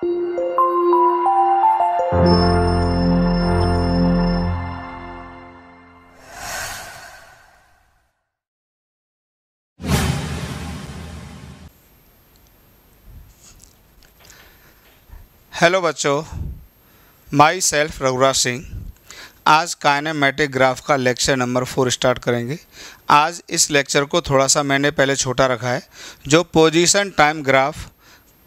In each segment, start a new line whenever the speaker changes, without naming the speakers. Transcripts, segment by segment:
Hello बच्चों my self Raghuraj Singh आज kinematic graph का लेक्चर नंबर फोर स्टार्ट करेंगे आज इस लेक्चर को थोड़ा सा मैंने पहले छोटा रखा है जो पोजीशन टाइम ग्राफ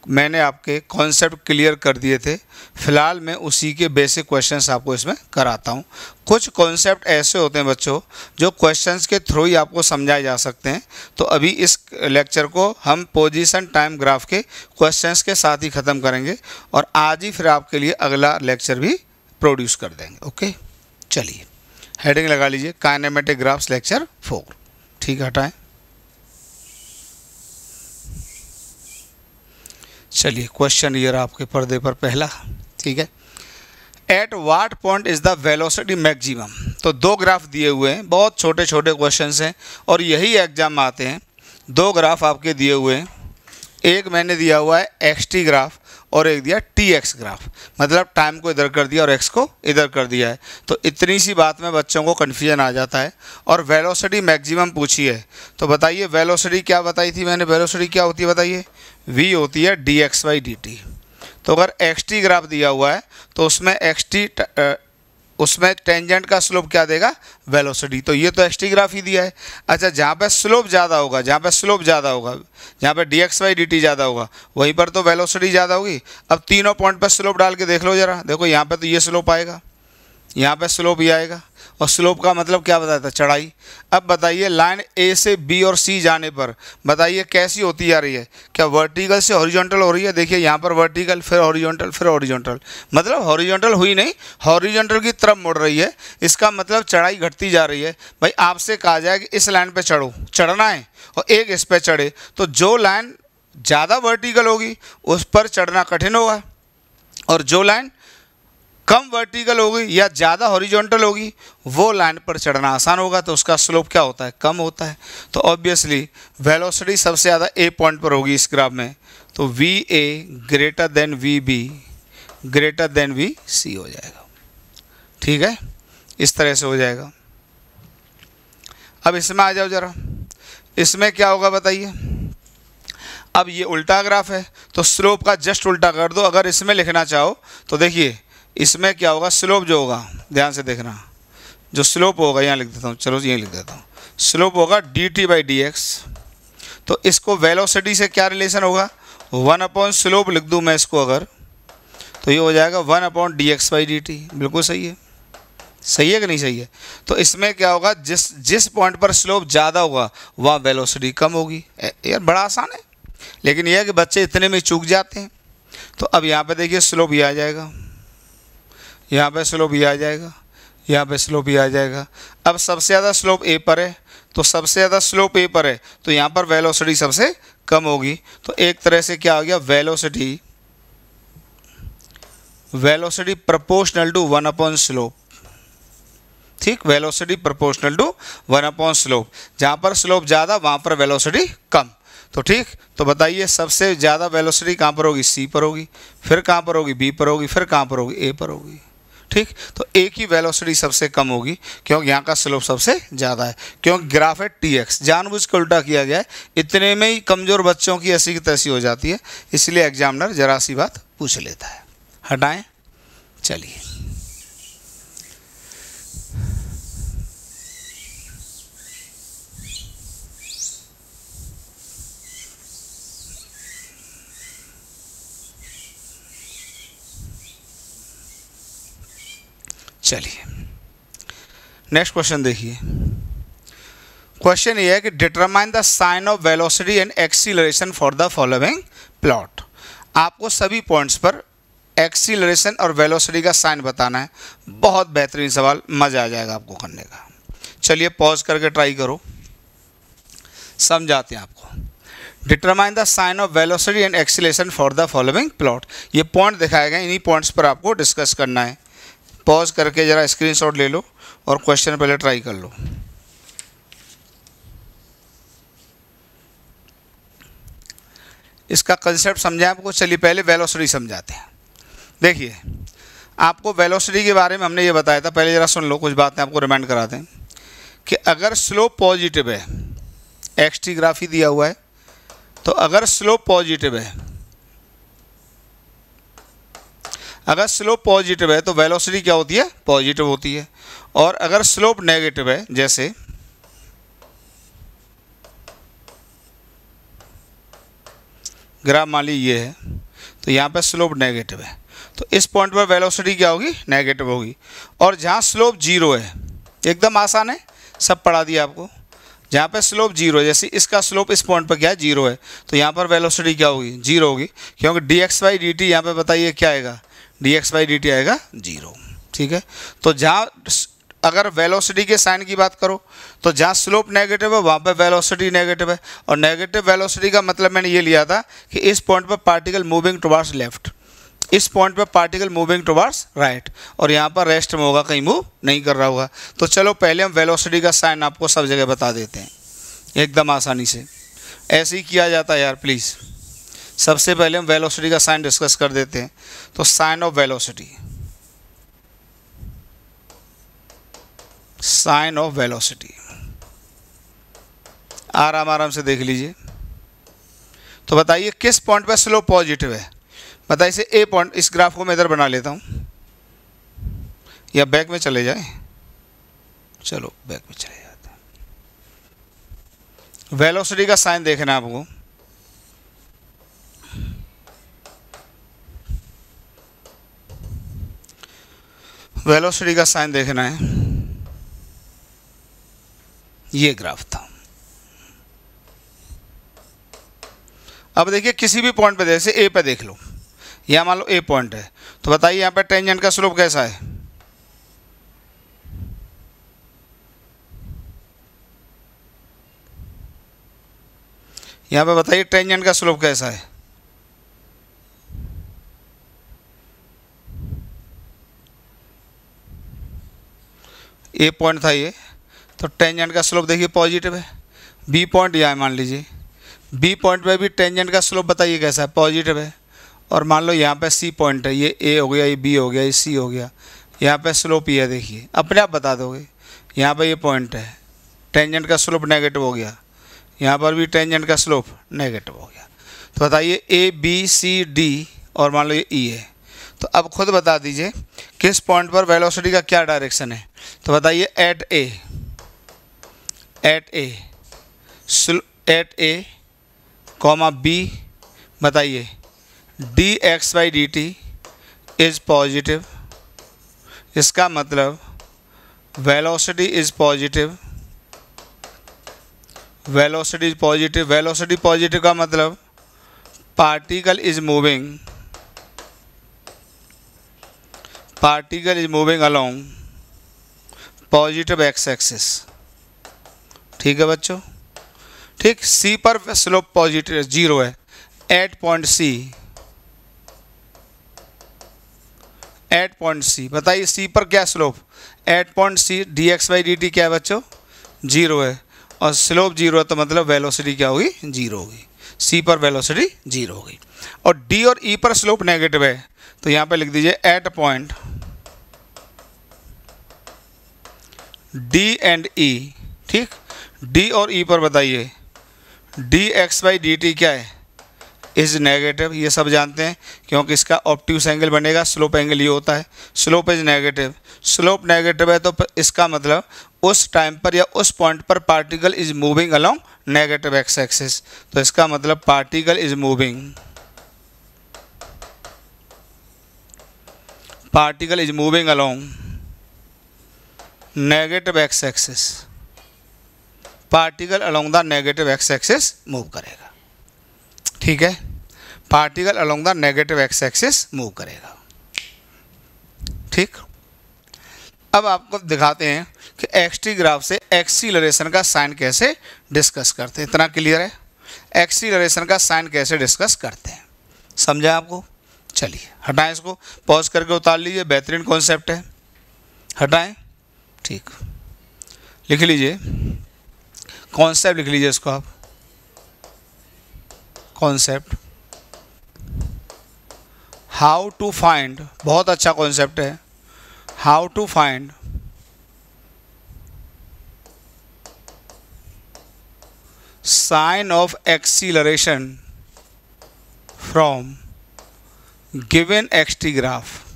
मैंने आपके कॉन्सेप्ट क्लियर कर दिए थे फिलहाल मैं उसी के बेसिक क्वेश्चंस आपको इसमें कराता हूँ कुछ कॉन्सेप्ट ऐसे होते हैं बच्चों जो क्वेश्चंस के थ्रू ही आपको समझाए जा सकते हैं तो अभी इस लेक्चर को हम पोजीशन टाइम ग्राफ के क्वेश्चंस के साथ ही ख़त्म करेंगे और आज ही फिर आपके लिए अगला लेक्चर भी प्रोड्यूस कर देंगे ओके चलिए हेडिंग लगा लीजिए काइनेमेटिक ग्राफ्स लेक्चर फोर ठीक हटाएँ चलिए क्वेश्चन ये रहा आपके पर्दे पर पहला ठीक है at what point is the velocity maximum तो दो ग्राफ दिए हुए हैं बहुत छोटे छोटे क्वेश्चन हैं और यही एग्ज़ाम आते हैं दो ग्राफ आपके दिए हुए हैं एक मैंने दिया हुआ है एक्सटी ग्राफ और एक दिया टी एक्स ग्राफ मतलब टाइम को इधर कर दिया और एक्स को इधर कर दिया है तो इतनी सी बात में बच्चों को कन्फ्यूजन आ जाता है और वेलोसिटी मैक्सिमम पूछी है तो बताइए वेलोसिटी क्या बताई थी मैंने वेलोसिटी क्या होती है बताइए वी होती है D X by D T तो अगर एक्स टी ग्राफ दिया हुआ है तो उसमें एक्स टी उसमें टेंजेंट का स्लोप क्या देगा वेलोसिटी तो ये तो एस्टिग्राफ ही दिया है अच्छा जहाँ पर स्लोप ज़्यादा होगा जहाँ पर स्लोप ज़्यादा होगा जहाँ पर D X by D T ज़्यादा होगा वहीं पर तो वेलोसिटी ज़्यादा होगी अब तीनों पॉइंट पर स्लोप डाल के देख लो ज़रा देखो यहाँ पर तो ये स्लोप आएगा यहाँ पर स्लोप ये आएगा और स्लोप का मतलब क्या बताया था चढ़ाई अब बताइए लाइन ए से बी और सी जाने पर बताइए कैसी होती जा रही है क्या वर्टिकल से हॉरिजॉन्टल हो रही है देखिए यहाँ पर वर्टिकल फिर हॉरिजॉन्टल फिर हॉरिजॉन्टल मतलब हॉरिजॉन्टल हुई नहीं हॉरिजॉन्टल की तरफ मुड़ रही है इसका मतलब चढ़ाई घटती जा रही है भाई आपसे कहा जाए कि इस लाइन पर चढ़ो चढ़ना है और एक इस पर चढ़े तो जो लाइन ज़्यादा वर्टिकल होगी उस पर चढ़ना कठिन होगा और जो लाइन कम वर्टिकल होगी या ज़्यादा हॉरिजॉन्टल होगी वो लाइन पर चढ़ना आसान होगा तो उसका स्लोप क्या होता है कम होता है तो ऑब्वियसली वेलोसिटी सबसे ज़्यादा ए पॉइंट पर होगी इस ग्राफ में तो V A greater than V B greater than V C हो जाएगा ठीक है इस तरह से हो जाएगा अब इसमें आ जाओ ज़रा इसमें क्या होगा बताइए अब ये उल्टा ग्राफ है तो स्लोप का जस्ट उल्टा कर दो अगर इसमें लिखना चाहो तो देखिए इसमें क्या होगा स्लोप जो होगा ध्यान से देखना जो स्लोप होगा यहाँ लिख देता हूँ चलो यहीं लिख देता हूँ स्लोप होगा D T by D X तो इसको वेलोसिटी से क्या रिलेशन होगा वन अपॉन स्लोप लिख दूँ मैं इसको अगर तो ये हो जाएगा one upon D X by D T बिल्कुल सही है सही है कि नहीं सही है तो इसमें क्या होगा जिस जिस पॉइंट पर स्लोप ज़्यादा होगा वहाँ वेलोसिटी कम होगी यार बड़ा आसान है लेकिन यह है कि बच्चे इतने में चूक जाते हैं तो अब यहाँ पर देखिए स्लोप ये आ जाएगा यहाँ पे स्लोप ये आ जाएगा यहाँ पे स्लोप ये आ जाएगा अब सबसे ज़्यादा स्लोप ए पर है तो सबसे ज़्यादा स्लोप ए पर है तो यहाँ पर वेलोसिटी सबसे कम होगी तो एक तरह से क्या हो गया velocity velocity proportional to one upon slope ठीक velocity proportional to one upon slope जहाँ पर स्लोप ज़्यादा वहाँ पर वेलोसिटी कम तो ठीक तो बताइए सबसे ज़्यादा वेलोसिटी कहाँ पर होगी सी पर होगी फिर कहाँ पर होगी बी पर होगी फिर कहाँ पर होगी ए पर होगी ठीक तो ए की वेलोसिटी सबसे कम होगी क्योंकि यहाँ का स्लोप सबसे ज़्यादा है क्योंकि ग्राफ है टी एक्स जानबूझ के उल्टा किया गया है इतने में ही कमज़ोर बच्चों की ऐसी की तैसी हो जाती है इसलिए एग्जामिनर जरा सी बात पूछ लेता है हटाएं चलिए चलिए नेक्स्ट क्वेश्चन देखिए क्वेश्चन ये है कि determine the sign of velocity and acceleration for the following plot आपको सभी पॉइंट्स पर एक्सीलरेशन और वेलोसिटी का साइन बताना है बहुत बेहतरीन सवाल मज़ा आ जाएगा आपको करने का चलिए पॉज करके ट्राई करो समझाते हैं आपको determine the sign of velocity and acceleration for the following plot ये पॉइंट दिखाए गए इन्हीं पॉइंट्स पर आपको डिस्कस करना है पॉज करके ज़रा स्क्रीनशॉट ले लो और क्वेश्चन पहले ट्राई कर लो इसका कंसेप्ट समझाएं आपको चलिए पहले वेलोसिटी समझाते हैं देखिए आपको वेलोसिटी के बारे में हमने ये बताया था पहले ज़रा सुन लो कुछ बातें आपको रिमाइंड कराते हैं कि अगर स्लो पॉजिटिव है एक्सटीग्राफी दिया हुआ है तो अगर स्लो पॉजिटिव है अगर स्लोप पॉजिटिव है तो वेलोसिटी क्या होती है पॉजिटिव होती है और अगर स्लोप नेगेटिव है जैसे ग्राफ मान ली ये है तो यहाँ पर स्लोप नेगेटिव है तो इस पॉइंट पर वेलोसिटी क्या होगी नेगेटिव होगी और जहाँ स्लोप जीरो है एकदम आसान है सब पढ़ा दिया आपको जहाँ पर स्लोप जीरो है जैसे इसका स्लोप इस पॉइंट पर क्या है जीरो है तो यहाँ पर वेलोसिटी क्या होगी जीरो होगी क्योंकि D X by D T यहाँ पर बताइए क्या आएगा D X by D T आएगा जीरो ठीक है तो जहाँ अगर वेलोसिटी के साइन की बात करो तो जहाँ स्लोप नेगेटिव है वहाँ पर वेलोसिटी नेगेटिव है और नेगेटिव वेलोसिटी का मतलब मैंने ये लिया था कि इस पॉइंट पर पार्टिकल मूविंग टुवार्ड्स लेफ्ट इस पॉइंट पर पार्टिकल मूविंग टुवार्ड्स राइट और यहाँ पर रेस्ट में होगा कहीं मूव नहीं कर रहा होगा तो चलो पहले हम वेलोसिटी का साइन आपको सब जगह बता देते हैं एकदम आसानी से ऐसे ही किया जाता है यार प्लीज़ सबसे पहले हम वेलोसिटी का साइन डिस्कस कर देते हैं तो sign of velocity sign of velocity आराम आराम से देख लीजिए तो बताइए किस पॉइंट पर स्लो पॉजिटिव है बताइए इसे ए पॉइंट इस ग्राफ को मैं इधर बना लेता हूँ या बैक में चले जाए चलो बैक में चले जाते हैं वेलोसिटी का साइन देखना आपको वेलोसिटी का साइन देखना है ये ग्राफ था अब देखिए किसी भी पॉइंट पे जैसे ए पे देख लो यहां मान लो ए पॉइंट है तो बताइए यहां पे टेंजेंट का स्लोप कैसा है यहाँ पे बताइए टेंजेंट का स्लोप कैसा है ए पॉइंट था ये तो टेंजेंट का स्लोप देखिए पॉजिटिव है बी पॉइंट यहाँ मान लीजिए बी पॉइंट पे भी टेंजेंट का स्लोप बताइए कैसा है पॉजिटिव है और मान लो यहाँ पे सी पॉइंट है ये ए हो गया ये बी हो गया ये सी हो गया यहाँ पे स्लोप ये देखिए अपने आप बता दोगे यहाँ पर ये पॉइंट है टेंजेंट का स्लोप नेगेटिव हो गया यहाँ पर भी टेंजेंट का स्लोप नेगेटिव हो गया तो बताइए ए बी सी डी और मान लो ये ई e है तो अब खुद बता दीजिए किस पॉइंट पर वेलोसिटी का क्या डायरेक्शन है तो बताइए at A at A at A comma B बताइए D X by D T is positive इसका मतलब velocity is positive velocity is positive velocity positive का मतलब particle is moving particle is moving along positive x axis ठीक है बच्चों ठीक c पर स्लोप पॉजिटिव जीरो है at point C at point C बताइए c पर क्या slope at point C D X by D T क्या है बच्चों जीरो है और स्लोप जीरो है तो मतलब वेलोसिटी क्या होगी जीरो होगी सी पर वेलोसिटी जीरो होगी और डी और ई e पर स्लोप नेगेटिव है तो यहाँ पे लिख दीजिए at point D and E ठीक डी और ई e पर बताइए D X by D T क्या है इज नेगेटिव ये सब जानते हैं क्योंकि इसका ऑप्टिवस एंगल बनेगा स्लोप एंगल ये होता है slope is negative slope negative है तो, मतलब तो इसका मतलब उस टाइम पर या उस पॉइंट पर particle is moving along negative X axis तो इसका मतलब particle is moving particle is moving along negative X axis particle along the negative X axis move करेगा ठीक है particle along the negative X axis move करेगा ठीक अब आपको दिखाते हैं कि एक्सटी ग्राफ से एक्सीलरेशन का साइन कैसे डिस्कस करते हैं इतना क्लियर है एक्सीलरेशन का साइन कैसे डिस्कस करते हैं समझा आपको चलिए हटाएं इसको पॉज करके उतार लीजिए बेहतरीन कॉन्सेप्ट है हटाएं ठीक लिख लीजिए कॉन्सेप्ट लिख लीजिए इसको आप कॉन्सेप्ट हाउ टू फाइंड बहुत अच्छा कॉन्सेप्ट है how to find sign of acceleration from given XT graph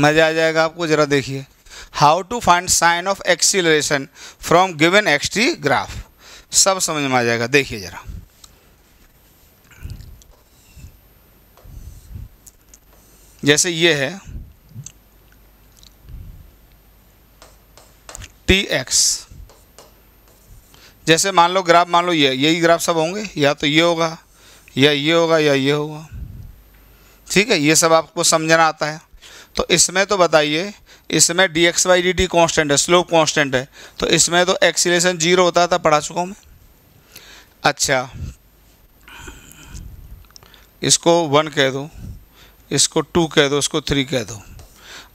मज़ा आ जाएगा आपको ज़रा देखिए how to find sign of acceleration from given X T graph सब समझ में आ जाएगा देखिए ज़रा जैसे ये है टी एक्स जैसे मान लो ग्राफ मान लो ये यही ग्राफ सब होंगे या तो ये होगा या ये होगा या ये होगा ठीक है ये सब आपको समझना आता है तो इसमें तो बताइए इसमें D X by D T constant है स्लोप कॉन्स्टेंट है तो इसमें तो एक्सीलेशन जीरो होता था पढ़ा चुका हूँ मैं अच्छा इसको वन कह दो इसको टू कह दो इसको थ्री कह दो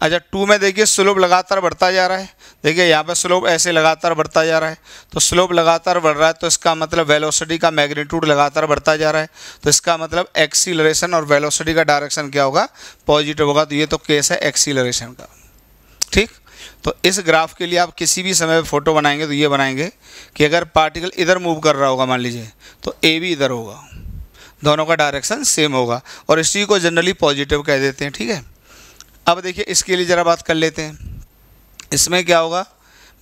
अच्छा टू में देखिए स्लोप लगातार बढ़ता जा रहा है देखिए यहाँ पर स्लोप ऐसे लगातार बढ़ता जा रहा है तो स्लोप लगातार बढ़ रहा है तो इसका मतलब वेलोसिटी का मैग्नीट्यूड लगातार बढ़ता जा रहा है तो इसका मतलब एक्सीलरेशन और वेलोसिटी का डायरेक्शन क्या होगा पॉजिटिव होगा तो ये तो केस है एक्सीलरेशन का ठीक तो इस ग्राफ के लिए आप किसी भी समय फ़ोटो बनाएंगे तो ये बनाएंगे कि अगर पार्टिकल इधर मूव कर रहा होगा मान लीजिए तो ए भी इधर होगा दोनों का डायरेक्शन सेम होगा और इसी को जनरली पॉजिटिव कह देते हैं ठीक है अब देखिए इसके लिए ज़रा बात कर लेते हैं इसमें क्या होगा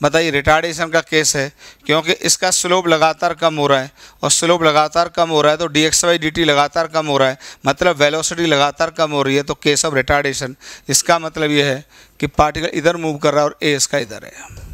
बताइए रिटार्डेशन का केस है क्योंकि इसका स्लोप लगातार कम हो रहा है और स्लोप लगातार कम हो रहा है तो D X by D T लगातार कम हो रहा है मतलब वेलोसिटी लगातार कम हो रही है तो केस ऑफ रिटार्डेशन इसका मतलब यह है कि पार्टिकल इधर मूव कर रहा है और ए इसका इधर है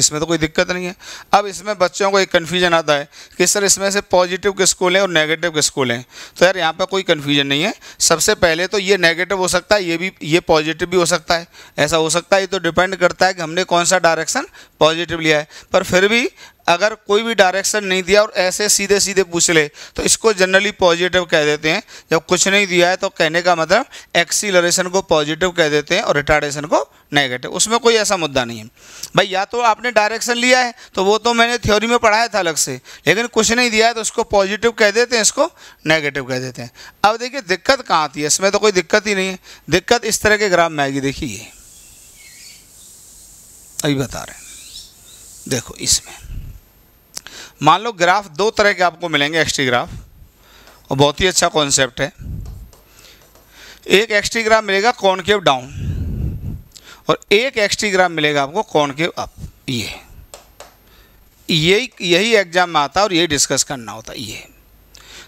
इसमें तो कोई दिक्कत नहीं है अब इसमें बच्चों को एक कन्फ्यूजन आता है कि सर इसमें से पॉजिटिव के स्कूल हैं और नेगेटिव के स्कूल हैं तो यार यहाँ पर कोई कन्फ्यूजन नहीं है सबसे पहले तो ये नेगेटिव हो सकता है ये भी ये पॉजिटिव भी हो सकता है ऐसा हो सकता है ये तो डिपेंड करता है कि हमने कौन सा डायरेक्शन पॉजिटिव लिया है पर फिर भी अगर कोई भी डायरेक्शन नहीं दिया और ऐसे सीधे सीधे पूछ ले तो इसको जनरली पॉजिटिव कह देते हैं जब कुछ नहीं दिया है तो कहने का मतलब एक्सीलरेशन को पॉजिटिव कह देते हैं और रिटार्डेशन को नेगेटिव उसमें कोई ऐसा मुद्दा नहीं है भाई या तो आपने डायरेक्शन लिया है तो वो तो मैंने थ्योरी में पढ़ाया था अलग से लेकिन कुछ नहीं दिया है तो उसको पॉजिटिव कह देते हैं इसको नेगेटिव कह देते हैं अब देखिए दिक्कत कहाँ आती है इसमें तो कोई दिक्कत ही नहीं है दिक्कत इस तरह के ग्राम में आएगी देखिए अभी बता रहे हैं देखो इसमें मान लो ग्राफ दो तरह के आपको मिलेंगे एक्सटी ग्राफ और बहुत ही अच्छा कॉन्सेप्ट है एक एक्सटी ग्राफ मिलेगा कॉनकेव डाउन और एक एक्सटी ग्राफ मिलेगा आपको कॉनकेव अप ये यही यही एग्जाम में आता है और यही डिस्कस करना होता है ये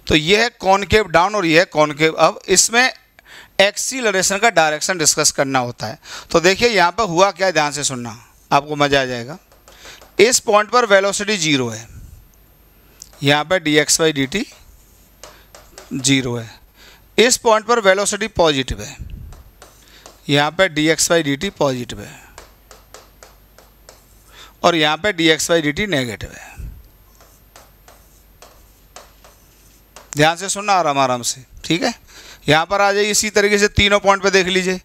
तो ये है कॉनकेव डाउन और ये है कॉनकेव अप इसमें एक्सीलरेशन का डायरेक्शन डिस्कस करना होता है तो देखिए यहाँ पर हुआ क्या ध्यान से सुनना आपको मज़ा आ जाएगा इस पॉइंट पर वेलोसिटी जीरो है यहाँ पर D X by D T zero है इस पॉइंट पर वेलोसिटी पॉजिटिव है यहाँ पर D X by D T positive है और यहाँ पर D X by D T negative है ध्यान से सुनना आराम आराम से ठीक है यहाँ पर आ जाइए इसी तरीके से तीनों पॉइंट पे देख लीजिए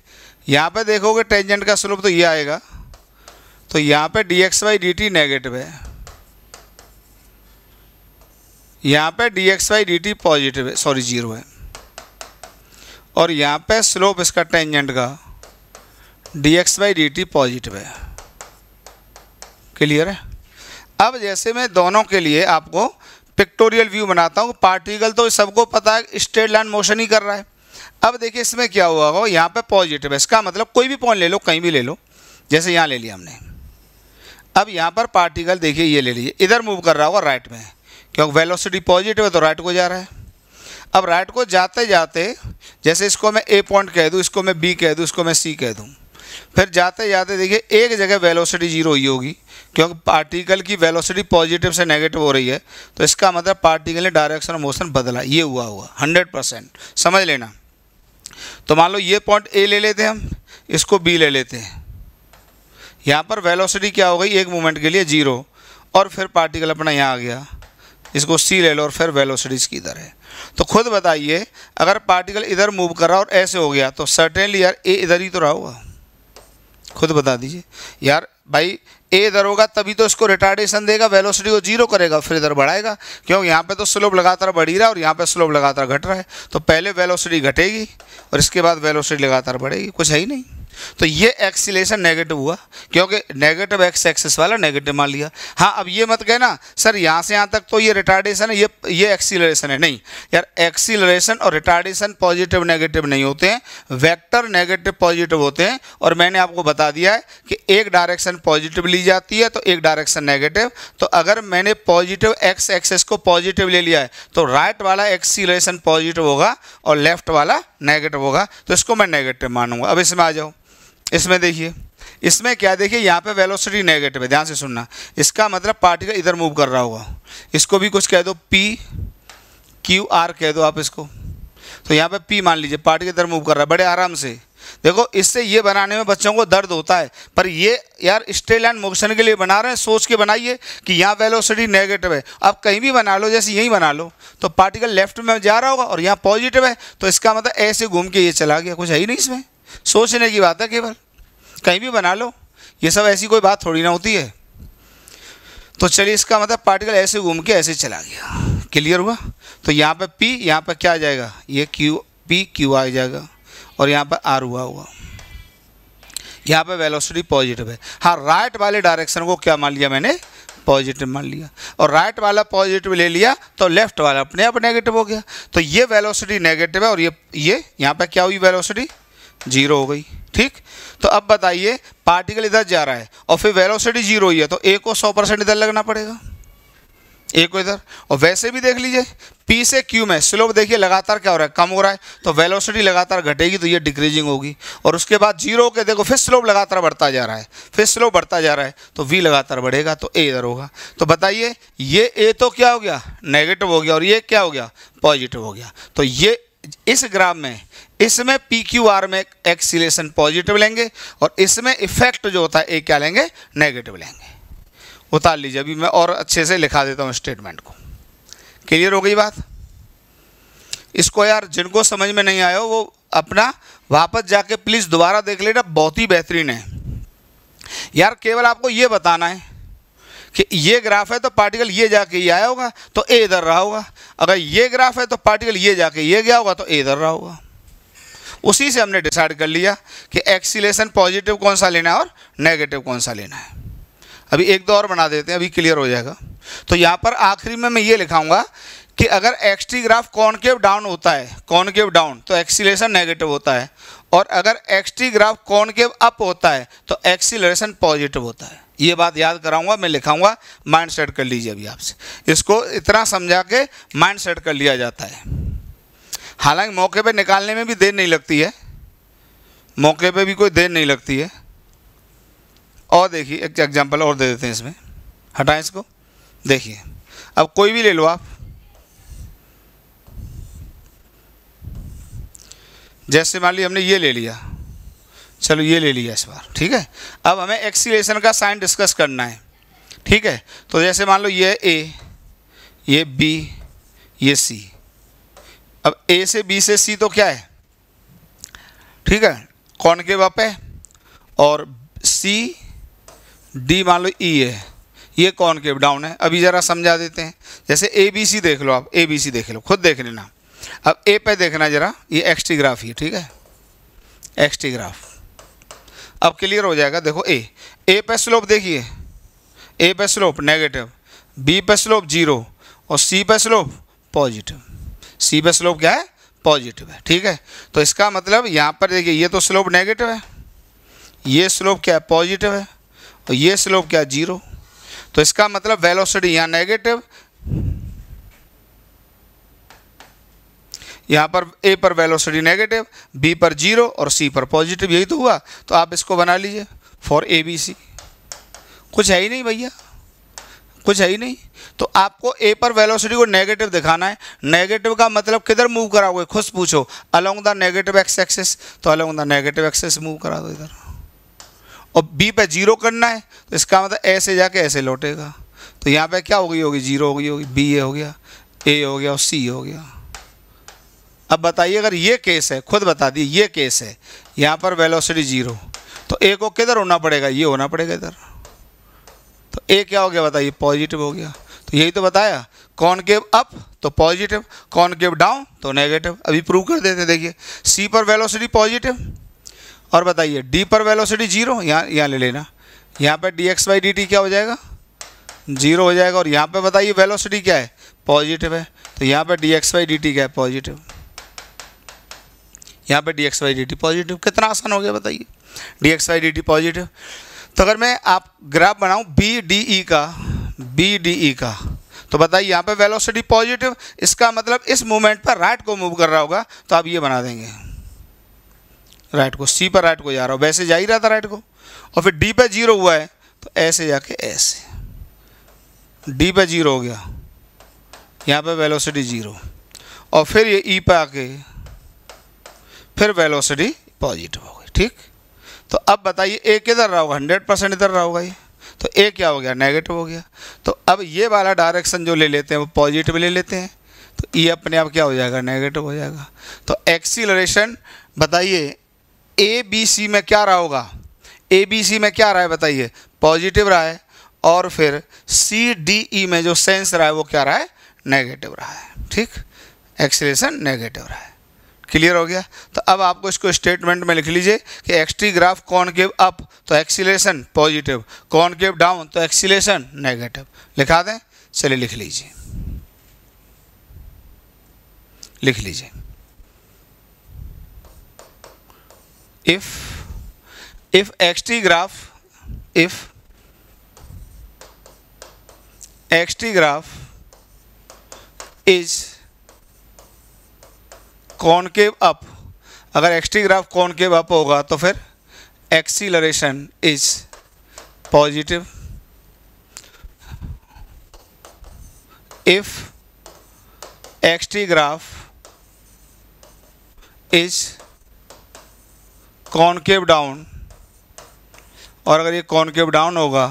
यहाँ पे देखोगे टेंजेंट का स्लोप तो ये आएगा तो यहाँ पे D X by D T negative है यहाँ पे D X by D T positive है सॉरी जीरो है और यहाँ पे स्लोप इसका टेंजेंट का D X by D T positive है क्लियर है अब जैसे मैं दोनों के लिए आपको पिक्टोरियल व्यू बनाता हूँ पार्टिकल तो सबको पता है स्ट्रेट लाइन मोशन ही कर रहा है अब देखिए इसमें क्या हुआ हो यहाँ पे पॉजिटिव है इसका मतलब कोई भी पॉइंट ले लो कहीं भी ले लो जैसे यहाँ ले लिया हमने अब यहाँ पर पार्टिकल देखिए ये ले लीजिए इधर मूव कर रहा होगा राइट में क्योंकि वेलोसिटी पॉजिटिव है तो राइट को जा रहा है अब राइट को जाते जाते जैसे इसको मैं ए पॉइंट कह दूँ इसको मैं बी कह दूँ इसको मैं सी कह दूँ फिर जाते जाते देखिए एक जगह वेलोसिटी जीरो ही होगी क्योंकि पार्टिकल की वेलोसिटी पॉजिटिव से नेगेटिव हो रही है तो इसका मतलब पार्टिकल ने डायरेक्शन ऑफ मोशन बदला ये हुआ हुआ हंड्रेड परसेंट समझ लेना तो मान लो ये पॉइंट ए ले लेते हैं हम इसको बी ले लेते हैं यहाँ पर वेलोसिटी क्या हो गई एक मोमेंट के लिए जीरो और फिर पार्टिकल अपना यहाँ आ गया इसको सी ले लो और फिर वेलोसिटीज़ की इधर है तो खुद बताइए अगर पार्टिकल इधर मूव कर रहा और ऐसे हो गया तो सर्टेनली यार ए इधर ही तो रहा होगा खुद बता दीजिए यार भाई ए इधर होगा तभी तो इसको रिटार्डेशन देगा वेलोसिटी को जीरो करेगा फिर इधर बढ़ाएगा क्योंकि यहाँ पे तो स्लोप लगातार बढ़ ही रहा है और यहाँ पे स्लोप लगातार घट रहा है तो पहले वेलोसिटी घटेगी और इसके बाद वेलोसिटी लगातार बढ़ेगी कुछ है ही नहीं तो ये एक्सीलेशन नेगेटिव हुआ क्योंकि नेगेटिव एक्स एक्सिस वाला नेगेटिव मान लिया हाँ अब ये मत कहना सर यहाँ से यहाँ तक तो ये रिटार्डेशन है ये ये एक्सीलरेशन है नहीं यार एक्सीलरेशन और रिटार्डेशन पॉजिटिव नेगेटिव नहीं होते हैं वेक्टर नेगेटिव पॉजिटिव होते हैं और मैंने आपको बता दिया है कि एक डायरेक्शन पॉजिटिव ली जाती है तो एक डायरेक्शन नेगेटिव तो अगर मैंने पॉजिटिव एक्स एक्सेस को पॉजिटिव ले लिया है तो राइट वाला एक्सीलरेशन पॉजिटिव होगा और लेफ्ट वाला नेगेटिव होगा तो इसको मैं नेगेटिव मानूंगा अब इसमें आ जाओ इसमें देखिए इसमें क्या देखिए यहाँ पे वेलोसिटी नेगेटिव है ध्यान से सुनना इसका मतलब पार्टिकल इधर मूव कर रहा होगा इसको भी कुछ कह दो पी क्यू आर कह दो आप इसको तो यहाँ पे पी मान लीजिए पार्टिकल इधर मूव कर रहा है बड़े आराम से देखो इससे ये बनाने में बच्चों को दर्द होता है पर ये यार स्ट्रेल एंड मोशन के लिए बना रहे हैं सोच के बनाइए कि यहाँ वेलोसिटी नेगेटिव है आप कहीं भी बना लो जैसे यहीं बना लो तो पार्टिकल लेफ्ट में जा रहा होगा और यहाँ पॉजिटिव है तो इसका मतलब ऐसे घूम के ये चला गया कुछ है ही नहीं इसमें सोचने की बात है केवल कहीं भी बना लो ये सब ऐसी कोई बात थोड़ी ना होती है तो चलिए इसका मतलब पार्टिकल ऐसे घूम के ऐसे चला गया क्लियर हुआ तो यहाँ पर पी यहाँ पर क्या आ जाएगा ये क्यू पी क्यू आ जाएगा और यहाँ पर आर हुआ हुआ यहाँ पर वेलोसिटी पॉजिटिव है हाँ राइट वाले डायरेक्शन को क्या मान लिया मैंने पॉजिटिव मान लिया और राइट वाला पॉजिटिव ले लिया तो लेफ्ट वाला अपने आप नेगेटिव हो गया तो ये वेलोसिटी नेगेटिव है और ये ये यहाँ पर क्या हुई वेलोसिटी जीरो हो गई ठीक तो अब बताइए पार्टिकल इधर जा रहा है और फिर वेलोसिटी जीरो ही है तो ए को सौ परसेंट इधर लगना पड़ेगा ए को इधर और वैसे भी देख लीजिए पी से क्यू में स्लोप देखिए लगातार क्या हो रहा है कम हो रहा है तो वेलोसिटी लगातार घटेगी तो ये डिक्रीजिंग होगी और उसके बाद जीरो के देखो फिर स्लोप लगातार बढ़ता जा रहा है फिर स्लोप बढ़ता जा रहा है तो वी लगातार बढ़ेगा तो ए इधर होगा तो बताइए ये ए तो क्या हो गया नेगेटिव हो गया और ये क्या हो गया पॉजिटिव हो गया तो ये इस ग्राफ में इसमें पी क्यू आर में एक्सीलेशन पॉजिटिव लेंगे और इसमें इफेक्ट जो होता है ए क्या लेंगे नेगेटिव लेंगे उतार लीजिए अभी मैं और अच्छे से लिखा देता हूँ स्टेटमेंट को क्लियर हो गई बात इसको यार जिनको समझ में नहीं आया हो वो अपना वापस जाके प्लीज़ दोबारा देख लेना बहुत ही बेहतरीन है यार केवल आपको ये बताना है कि ये ग्राफ है तो पार्टिकल ये जाके ये आया होगा तो ए इधर रहा होगा अगर ये ग्राफ है तो पार्टिकल ये जाके ये गया होगा तो ए इधर रहा होगा उसी से हमने डिसाइड कर लिया कि एक्सीलेशन पॉजिटिव कौन सा लेना है और नेगेटिव कौन सा लेना है अभी एक दो और बना देते हैं अभी क्लियर हो जाएगा तो यहाँ पर आखिरी में मैं ये लिखाऊंगा कि अगर एक्सटी ग्राफ कॉनकेव डाउन होता है कॉनकेव डाउन तो एक्सीलेशन नेगेटिव होता है और अगर एक्सटी ग्राफ कॉनकेव अप होता है तो एक्सीलेशन पॉजिटिव होता है ये बात याद कराऊंगा मैं लिखाऊंगा माइंड सेट कर लीजिए अभी आपसे इसको इतना समझा के माइंड सेट कर लिया जाता है हालांकि मौके पे निकालने में भी देर नहीं लगती है मौके पे भी कोई देर नहीं लगती है और देखिए एक एग्जांपल और दे देते हैं इसमें हटाएं इसको देखिए अब कोई भी ले लो आप जैसे मान ली हमने ये ले लिया चलो ये ले लिया इस बार ठीक है अब हमें एक्सीलेशन का साइन डिस्कस करना है ठीक है तो जैसे मान लो ये ए ये बी ये सी अब ए से बी से सी तो क्या है ठीक है कौन के बाप है और सी डी मान लो ई e है ये कौन के डाउन है अभी ज़रा समझा देते हैं जैसे ए बी सी देख लो आप ए बी सी देख लो खुद देख लेना अब ए पे देखना ज़रा ये एक्सटीग्राफ ही ठीक है एक्सटीग्राफ अब क्लियर हो जाएगा देखो ए ए पे स्लोप देखिए ए पे स्लोप नेगेटिव बी पे स्लोप जीरो और सी पे स्लोप पॉजिटिव सी पे स्लोप क्या है पॉजिटिव है ठीक है तो इसका मतलब यहाँ पर देखिए ये तो स्लोप नेगेटिव है ये स्लोप क्या है पॉजिटिव है और ये स्लोप क्या है जीरो तो इसका मतलब वेलोसिटी यहाँ नेगेटिव यहाँ पर ए पर वेलोसिटी नेगेटिव बी पर जीरो और सी पर पॉजिटिव यही तो हुआ तो आप इसको बना लीजिए फॉर ए बी सी कुछ है ही नहीं भैया कुछ है ही नहीं तो आपको ए पर वेलोसिटी को नेगेटिव दिखाना है नेगेटिव का मतलब किधर मूव कराओगे खुद पूछो along the negative X axis तो along the negative axis move करा दो इधर और बी पे जीरो करना है तो इसका मतलब ऐसे जाके ऐसे लौटेगा तो यहाँ पे क्या हो गई होगी जीरो हो गई होगी बी ए हो गया ए हो गया और सी हो गया अब बताइए अगर ये केस है खुद बता दिए ये केस है यहाँ पर वेलोसिटी जीरो तो ए को किधर होना पड़ेगा ये होना पड़ेगा इधर तो ए क्या हो गया बताइए पॉजिटिव हो गया तो यही तो बताया कॉनकेव अप तो पॉजिटिव कॉनकेव डाउन तो नेगेटिव अभी प्रूव कर देते देखिए सी पर वेलोसिटी पॉजिटिव और बताइए डी पर वेलोसिटी जीरो यहाँ यहाँ ले लेना यहाँ पर D X by D T क्या हो जाएगा जीरो हो जाएगा और यहाँ पर बताइए वेलोसिटी क्या है पॉजिटिव है तो यहाँ पर D X by D T क्या है पॉजिटिव यहाँ पर D X by D T positive कितना आसान हो गया बताइए D X by D T positive तो अगर मैं आप ग्राफ बनाऊं बी डी ई का बी डी ई का तो बताइए यहाँ पे वेलोसिटी पॉजिटिव इसका मतलब इस मोमेंट पर राइट को मूव कर रहा होगा तो आप ये बना देंगे राइट को सी पर राइट को जा रहा हो वैसे जा ही रहा था राइट को और फिर डी पे जीरो हुआ है तो ऐसे जाके ऐसे डी पे जीरो हो गया यहाँ पे वेलोसिटी जीरो और फिर ये ई e पर पे आके फिर वेलोसिटी पॉजिटिव हो गई ठीक तो अब बताइए ए किधर रहा होगा हंड्रेड परसेंट इधर रहा होगा ये तो ए क्या हो गया नेगेटिव हो गया तो अब ये वाला डायरेक्शन जो ले लेते हैं वो पॉजिटिव ले लेते हैं तो ये e अपने आप क्या हो जाएगा नेगेटिव हो जाएगा तो एक्सीलरेशन बताइए ए बी सी में क्या रहा होगा ए बी सी में क्या रहा है बताइए पॉजिटिव रहा है और फिर सी डी ई में जो सेंस रहा है वो क्या रहा है नेगेटिव रहा है ठीक एक्सीलरेशन नेगेटिव रहा है क्लियर हो गया तो अब आपको इसको स्टेटमेंट में लिख लीजिए कि एक्सट्री ग्राफ कॉनकेव अप तो एक्सीलेशन पॉजिटिव कॉनकेव डाउन तो एक्सीलेशन नेगेटिव लिखा दें चलिए लिख लीजिए लिख लीजिए if if X T graph if X T graph is concave up अगर एक्सट्री ग्राफ कॉनकेव अप होगा तो फिर acceleration is positive if X T graph is concave down और अगर ये कॉनकेव डाउन होगा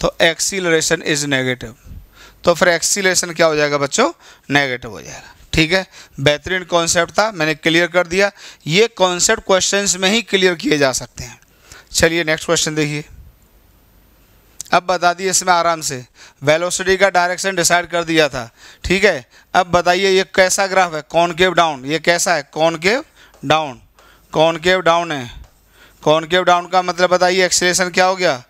तो एक्सीलरेशन इज नेगेटिव तो फिर एक्सीलरेशन क्या हो जाएगा बच्चों नेगेटिव हो जाएगा ठीक है बेहतरीन कॉन्सेप्ट था मैंने क्लियर कर दिया ये कॉन्सेप्ट क्वेश्चंस में ही क्लियर किए जा सकते हैं चलिए नेक्स्ट क्वेश्चन देखिए अब बता दिए इसमें आराम से वेलोसिटी का डायरेक्शन डिसाइड कर दिया था ठीक है अब बताइए ये कैसा ग्राफ है कॉनकेव डाउन ये कैसा है कॉनकेव डाउन कॉनकेव डाउन है कॉनकेव डाउन का मतलब बताइए एक्सीलेशन क्या हो गया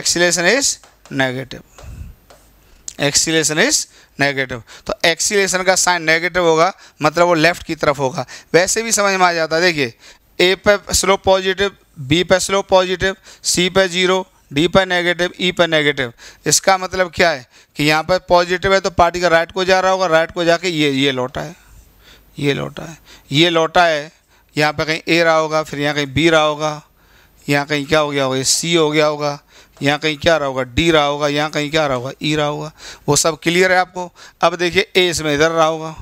acceleration is negative acceleration is negative तो एक्सीलेशन का साइन नेगेटिव होगा मतलब वो लेफ्ट की तरफ होगा वैसे भी समझ में आ जाता है देखिए ए पे स्लोप पॉजिटिव बी पे स्लोप पॉजिटिव सी पे जीरो डी पर नेगेटिव ई पर नेगेटिव इसका मतलब क्या है कि यहाँ पर पॉजिटिव है तो पार्टी का राइट को जा रहा होगा राइट को जाके ये ये लौटा है ये लौटा है ये लौटा है यहाँ पर कहीं ए रहा होगा फिर यहाँ कहीं बी रहा होगा यहाँ कहीं क्या हो गया होगा सी हो गया होगा यहाँ कहीं क्या रहा होगा डी रहा होगा यहाँ कहीं क्या रहा होगा ई e रहा होगा वो सब क्लियर है आपको अब देखिए ए इसमें इधर रहा होगा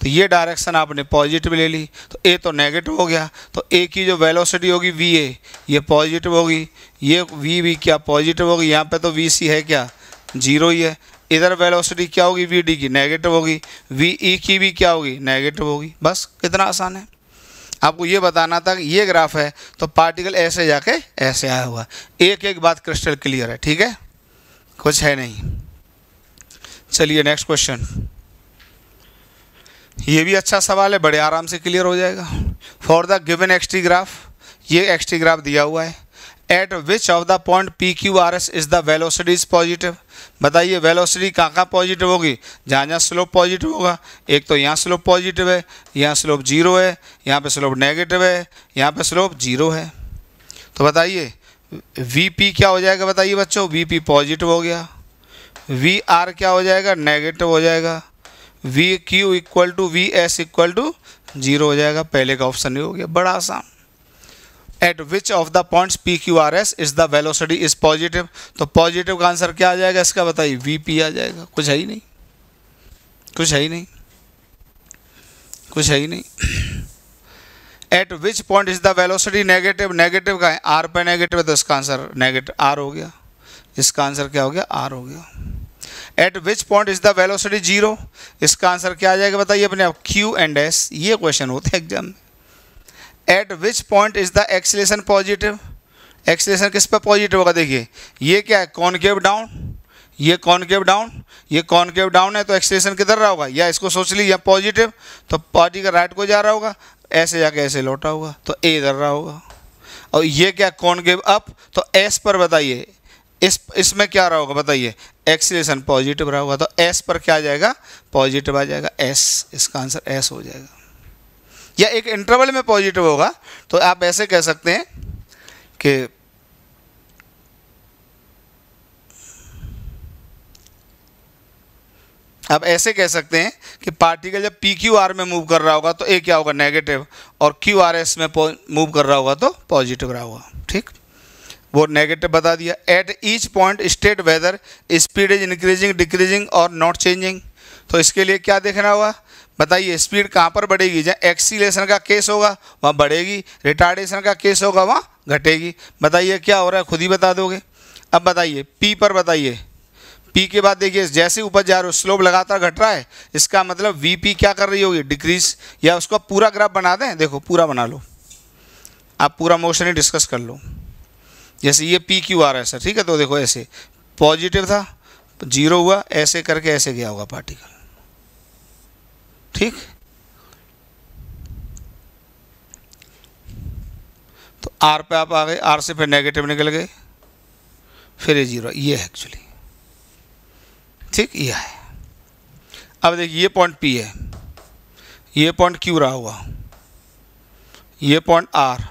तो ये डायरेक्शन आपने पॉजिटिव ले ली तो ए तो नेगेटिव हो गया तो ए की जो वेलोसिटी होगी वी ए ये पॉजिटिव होगी ये वी वी क्या पॉजिटिव होगी यहाँ पे तो वी सी है क्या जीरो ही है इधर वेलोसिटी क्या होगी वी डी की नेगेटिव होगी वी ई e की भी क्या होगी नेगेटिव होगी बस कितना आसान है आपको ये बताना था कि ये ग्राफ है तो पार्टिकल ऐसे जाके ऐसे आया हुआ एक एक बात क्रिस्टल क्लियर है ठीक है कुछ है नहीं चलिए नेक्स्ट क्वेश्चन ये भी अच्छा सवाल है बड़े आराम से क्लियर हो जाएगा for the given XT graph ये एक्सटी ग्राफ दिया हुआ है at which of the point P Q R S is the velocity is positive बताइए वेलोसिटी कहाँ कहाँ पॉजिटिव होगी जहाँ जहाँ स्लोप पॉजिटिव होगा एक तो यहाँ स्लोप पॉजिटिव है यहाँ स्लोप जीरो है यहाँ पे स्लोप नेगेटिव है यहाँ पे स्लोप जीरो है तो बताइए वी पी क्या हो जाएगा बताइए बच्चों वी पी पॉजिटिव हो गया वी आर क्या हो जाएगा नेगेटिव हो जाएगा V Q equal to V S equal to zero हो जाएगा पहले का ऑप्शन ही हो गया बड़ा आसान at which of the points P Q R S is the velocity is positive तो पॉजिटिव का आंसर क्या आ जाएगा इसका बताइए वी पी आ जाएगा कुछ है ही नहीं कुछ है ही नहीं कुछ है ही नहीं at which point is the velocity negative negative का है आर पे नेगेटिव है तो इसका आंसर नेगेटिव आर हो गया इसका आंसर क्या हो गया आर हो गया at which point is the velocity zero इसका आंसर क्या आ जाएगा बताइए अपने आप क्यू एंड एस ये क्वेश्चन होते हैं एग्जाम में at which point is the acceleration positive acceleration किस पर पॉजिटिव होगा देखिए ये क्या है कॉनकेव डाउन ये कॉनकेव डाउन ये कॉनकेव डाउन है तो एक्सलेशन किधर रहा होगा या इसको सोच ली या पॉजिटिव तो पार्टी का राइट को जा रहा होगा ऐसे जाके ऐसे लौटा होगा तो ए इधर रहा होगा और ये क्या कॉनकेव अप तो एस पर बताइए इस इसमें क्या रहा होगा बताइए एक्सलेशन पॉजिटिव रहा होगा तो एस पर क्या आ जाएगा पॉजिटिव आ जाएगा एस इसका आंसर एस हो जाएगा या एक इंटरवल में पॉजिटिव होगा तो आप ऐसे कह सकते हैं कि आप ऐसे कह सकते हैं कि पार्टिकल जब पी क्यू आर में मूव कर रहा होगा तो ए क्या होगा नेगेटिव और क्यू आर एस में मूव कर रहा होगा तो पॉजिटिव रहा होगा ठीक वो नेगेटिव बता दिया at each point state whether speed is increasing decreasing और नॉट चेंजिंग तो इसके लिए क्या देखना होगा बताइए स्पीड कहाँ पर बढ़ेगी जहाँ एक्सीलेशन का केस होगा वहाँ बढ़ेगी रिटार्डेशन का केस होगा वहाँ घटेगी बताइए क्या हो रहा है खुद ही बता दोगे अब बताइए पी पर बताइए पी के बाद देखिए जैसे ऊपर जा रहे हो स्लोप लगातार घट रहा है इसका मतलब वी पी क्या कर रही होगी डिक्रीज या उसका पूरा ग्राफ बना दें देखो पूरा बना लो आप पूरा मोशन ही डिस्कस कर लो जैसे ये पी क्यू आ रहा है सर ठीक है तो देखो ऐसे पॉजिटिव था जीरो हुआ ऐसे करके ऐसे गया होगा पार्टिकल ठीक तो आर पे आप आ गए आर से फिर नेगेटिव निकल गए फिर ये जीरो ये है एक्चुअली ठीक यह है अब देखिए ये पॉइंट पी है ये पॉइंट क्यू रहा हुआ ये पॉइंट आर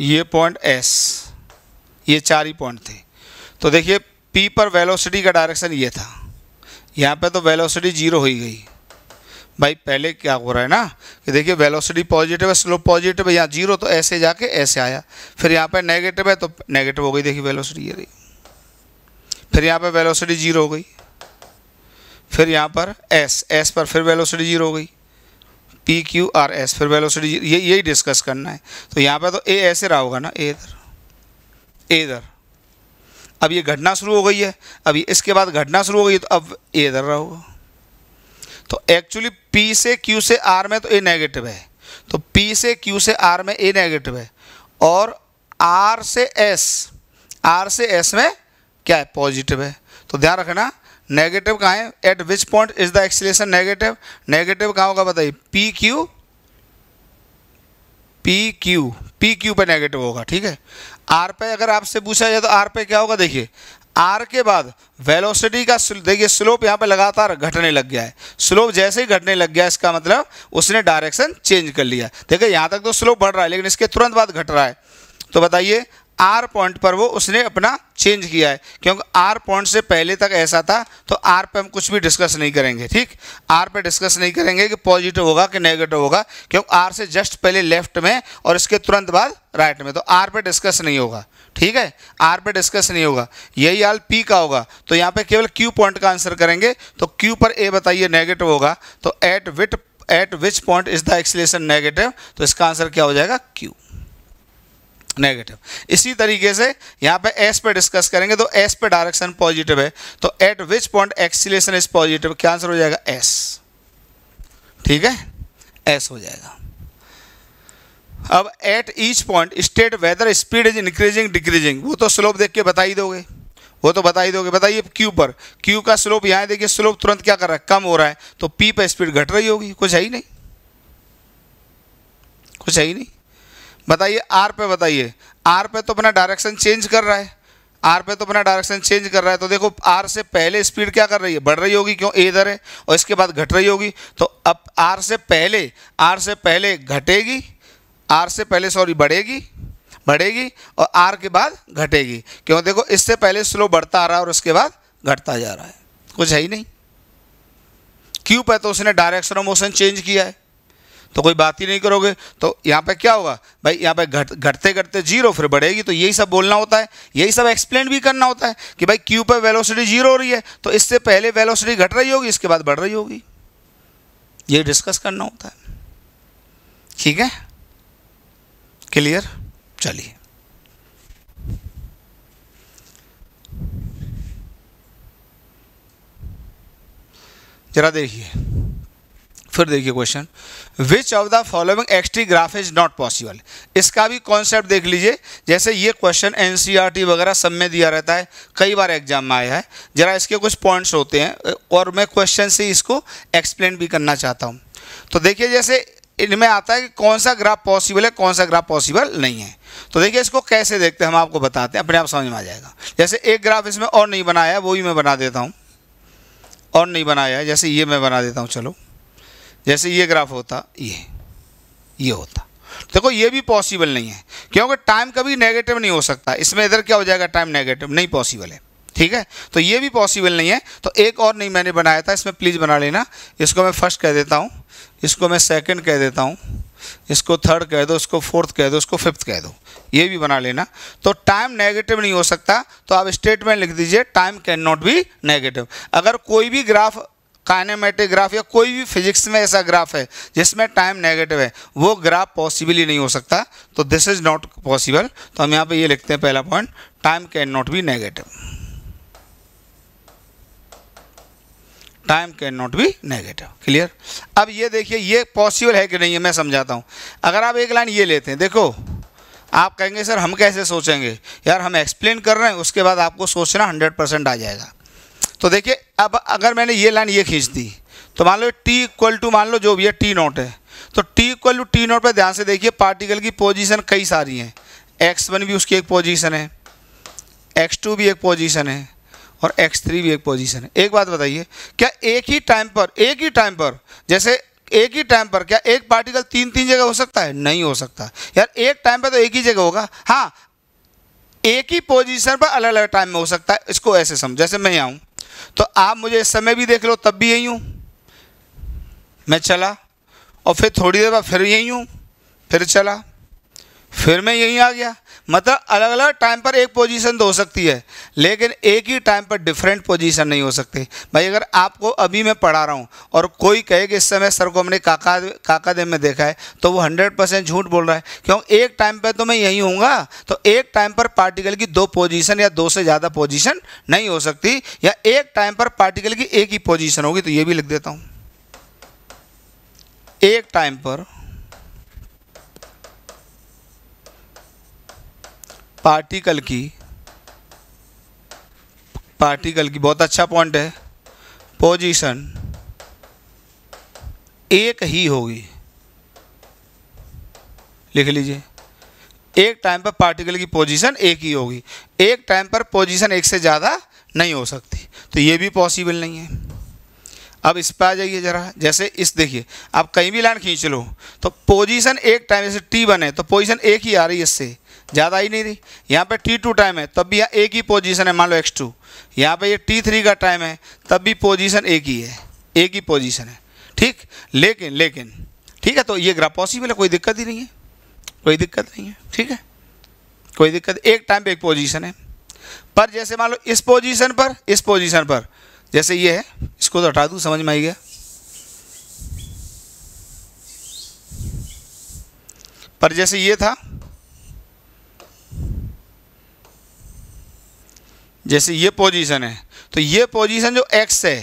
ये पॉइंट एस ये चार ही पॉइंट थे तो देखिए पी पर वेलोसिटी का डायरेक्शन ये था यहाँ पे तो वेलोसिटी जीरो हो गई भाई पहले क्या हो रहा है ना कि देखिए वेलोसिटी पॉजिटिव है स्लोप पॉजिटिव है यहाँ जीरो तो ऐसे जाके ऐसे आया फिर यहाँ पे नेगेटिव है तो नेगेटिव हो गई देखिए वेलोसिटी ये रही फिर यहाँ पे वेलोसिटी जीरो हो गई फिर यहाँ पर एस एस पर फिर वेलोसिटी जीरो हो गई पी क्यू आर एस फिर वेलोसिटी ये यही डिस्कस करना है तो यहाँ पर तो ए ऐसे रहा होगा ना ए इधर ए इधर अब ये घटना शुरू हो गई है अभी इसके बाद घटना शुरू हो गई तो अब ए इधर रहा होगा तो एक्चुअली पी से क्यू से आर में तो A नेगेटिव है तो पी से क्यू से आर में A नेगेटिव है और R से एस R से S में क्या है पॉजिटिव है तो ध्यान रखना नेगेटिव कहाँ है at which point is the acceleration negative negative कहाँ होगा बताइए P Q P Q P Q पर नेगेटिव होगा ठीक है आर पे अगर आपसे पूछा जाए तो आर पे क्या होगा देखिए आर के बाद वेलोसिटी का देखिए स्लोप यहाँ पे लगातार घटने लग गया है स्लोप जैसे ही घटने लग गया इसका मतलब उसने डायरेक्शन चेंज कर लिया देखिए यहाँ तक तो स्लोप बढ़ रहा है लेकिन इसके तुरंत बाद घट रहा है तो बताइए आर पॉइंट पर वो उसने अपना चेंज किया है क्योंकि आर पॉइंट से पहले तक ऐसा था तो आर पे हम कुछ भी डिस्कस नहीं करेंगे ठीक आर पे डिस्कस नहीं करेंगे कि पॉजिटिव होगा कि नेगेटिव होगा क्योंकि आर से जस्ट पहले लेफ्ट में और इसके तुरंत बाद राइट में तो आर पे डिस्कस नहीं होगा ठीक है आर पे डिस्कस नहीं होगा यही हाल पी का होगा तो यहाँ पर केवल क्यू पॉइंट का आंसर करेंगे तो क्यू पर ए बताइए नेगेटिव होगा तो at wit at which point is the acceleration negative तो इसका आंसर क्या हो जाएगा क्यू नेगेटिव इसी तरीके से यहाँ पे एस पे डिस्कस करेंगे तो एस पे डायरेक्शन पॉजिटिव है तो at which point acceleration is positive क्या आंसर हो जाएगा एस ठीक है एस हो जाएगा अब at each point state whether speed is increasing decreasing वो तो स्लोप देख के बता ही दोगे वो तो बता ही दोगे बताइए क्यू पर क्यू का स्लोप यहाँ देखिए स्लोप तुरंत क्या कर रहा है कम हो रहा है तो पी पर स्पीड घट रही होगी कुछ है ही नहीं कुछ है ही नहीं बताइए आर पे बताइए आर पे तो अपना डायरेक्शन चेंज कर रहा है आर पे तो अपना डायरेक्शन चेंज कर रहा है तो देखो आर से पहले स्पीड क्या कर रही है बढ़ रही होगी क्यों इधर है और इसके बाद घट रही होगी तो अब आर से पहले आर से पहले घटेगी आर से पहले सॉरी बढ़ेगी बढ़ेगी और आर के बाद घटेगी क्यों देखो इससे पहले स्लो बढ़ता आ रहा है और उसके बाद घटता जा रहा है कुछ है ही नहीं क्यों पे तो उसने डायरेक्शन ऑफ मोशन चेंज किया है तो कोई बात ही नहीं करोगे तो यहाँ पे क्या होगा भाई यहाँ पे घट घटते घटते जीरो फिर बढ़ेगी तो यही सब बोलना होता है यही सब एक्सप्लेन भी करना होता है कि भाई क्यू पे वेलोसिटी जीरो हो रही है तो इससे पहले वेलोसिटी घट रही होगी इसके बाद बढ़ रही होगी ये डिस्कस करना होता है ठीक है क्लियर चलिए जरा देखिए फिर देखिए question which of the following x t graph is not possible इसका भी कॉन्सेप्ट देख लीजिए जैसे ये क्वेश्चन एन e वगैरह सब में दिया रहता है कई बार एग्जाम में आया है जरा इसके कुछ पॉइंट्स होते हैं और मैं क्वेश्चन से इसको एक्सप्लेन भी करना चाहता हूँ तो देखिए जैसे इनमें आता है कि कौन सा ग्राफ पॉसिबल है कौन सा ग्राफ पॉसिबल नहीं है तो देखिए इसको कैसे देखते हैं हम आपको बताते हैं अपने आप समझ में आ जाएगा जैसे एक ग्राफ इसमें और नहीं बनाया है वो ही मैं बना देता हूँ और नहीं बनाया है जैसे ये मैं बना देता हूँ चलो जैसे ये ग्राफ होता ये ये होता देखो ये भी पॉसिबल नहीं है क्योंकि टाइम कभी नेगेटिव नहीं हो सकता इसमें इधर क्या हो जाएगा टाइम नेगेटिव नहीं पॉसिबल है ठीक है तो ये भी पॉसिबल नहीं है तो एक और नहीं मैंने बनाया था इसमें प्लीज़ बना लेना इसको मैं फर्स्ट कह देता हूँ इसको मैं सेकंड कह देता हूँ इसको थर्ड कह दो इसको फोर्थ कह दो इसको फिफ्थ कह दो ये भी बना लेना तो टाइम नेगेटिव नहीं हो सकता तो आप स्टेटमेंट लिख दीजिए time can not be negative अगर कोई भी ग्राफ काइनेमेटिक ग्राफ या कोई भी फिजिक्स में ऐसा ग्राफ है जिसमें टाइम नेगेटिव है वो ग्राफ पॉसिबल ही नहीं हो सकता तो दिस इज़ नॉट पॉसिबल तो हम यहाँ पे ये लिखते हैं पहला point time can not be negative time can not be negative clear अब ये देखिए ये पॉसिबल है कि नहीं है मैं समझाता हूँ अगर आप एक लाइन ये लेते हैं देखो आप कहेंगे सर हम कैसे सोचेंगे यार हम एक्सप्लेन कर रहे हैं उसके बाद आपको सोचना हंड्रेड परसेंट आ जाएगा तो देखिए अब अगर मैंने ये लाइन ये खींच दी तो मान लो टी इक्वल टू मान लो जो भी है टी नॉट है तो T equal to T nought पर ध्यान से देखिए पार्टिकल की पोजीशन कई सारी हैं एक्स वन भी उसकी एक पोजीशन है एक्स टू भी एक पोजीशन है और एक्स थ्री भी एक पोजीशन है एक बात बताइए क्या एक ही टाइम पर एक ही टाइम पर जैसे एक ही टाइम पर क्या एक पार्टिकल तीन तीन जगह हो सकता है नहीं हो सकता यार एक टाइम पर तो एक ही जगह होगा हाँ एक ही पोजीशन पर अलग अलग टाइम में हो सकता है इसको ऐसे समझ जैसे मैं आऊँ तो आप मुझे इस समय भी देख लो तब भी यही हूँ मैं चला और फिर थोड़ी देर बाद फिर यही हूँ फिर चला फिर मैं यहीं आ गया मतलब अलग अलग टाइम पर एक पोजीशन तो हो सकती है लेकिन एक ही टाइम पर डिफरेंट पोजीशन नहीं हो सकते भाई अगर आपको अभी मैं पढ़ा रहा हूँ और कोई कहे कि इस समय सर को हमने काका काका देव में देखा है तो वो हंड्रेड परसेंट झूठ बोल रहा है क्योंकि एक टाइम पर तो मैं यहीं हूँगा तो एक टाइम पर पार्टिकल की दो पोजिशन या दो से ज़्यादा पोजिशन नहीं हो सकती या एक टाइम पर पार्टिकल की एक ही पोजिशन होगी तो ये भी लिख देता हूँ एक टाइम पर पार्टिकल की पार्टिकल की बहुत अच्छा पॉइंट है पोजीशन एक ही होगी लिख लीजिए एक टाइम पर पार्टिकल की पोजीशन एक ही होगी एक टाइम पर पोजीशन एक से ज़्यादा नहीं हो सकती तो ये भी पॉसिबल नहीं है अब इस पर आ जाइए जरा जैसे इस देखिए आप कहीं भी लाइन खींच लो तो पोजीशन एक टाइम जैसे टी वन है तो पोजीशन एक ही आ रही है इससे ज़्यादा ही नहीं रही यहाँ पे टी टू टाइम है तब भी यहाँ एक ही पोजीशन है मान लो एक्स टू यहाँ पर ये टी थ्री का टाइम है तब भी पोजीशन एक ही है एक ही पोजीशन है ठीक लेकिन लेकिन ठीक है तो ये ग्राफ पॉसिबल है कोई दिक्कत ही नहीं है कोई दिक्कत नहीं है ठीक है कोई दिक्कत एक टाइम पर एक पोजिशन है पर जैसे मान लो इस पोजीशन पर इस पोजीशन पर जैसे ये है इसको तो हटा दूँ समझ में आई गया पर जैसे ये था जैसे ये पोजीशन है तो ये पोजीशन जो x है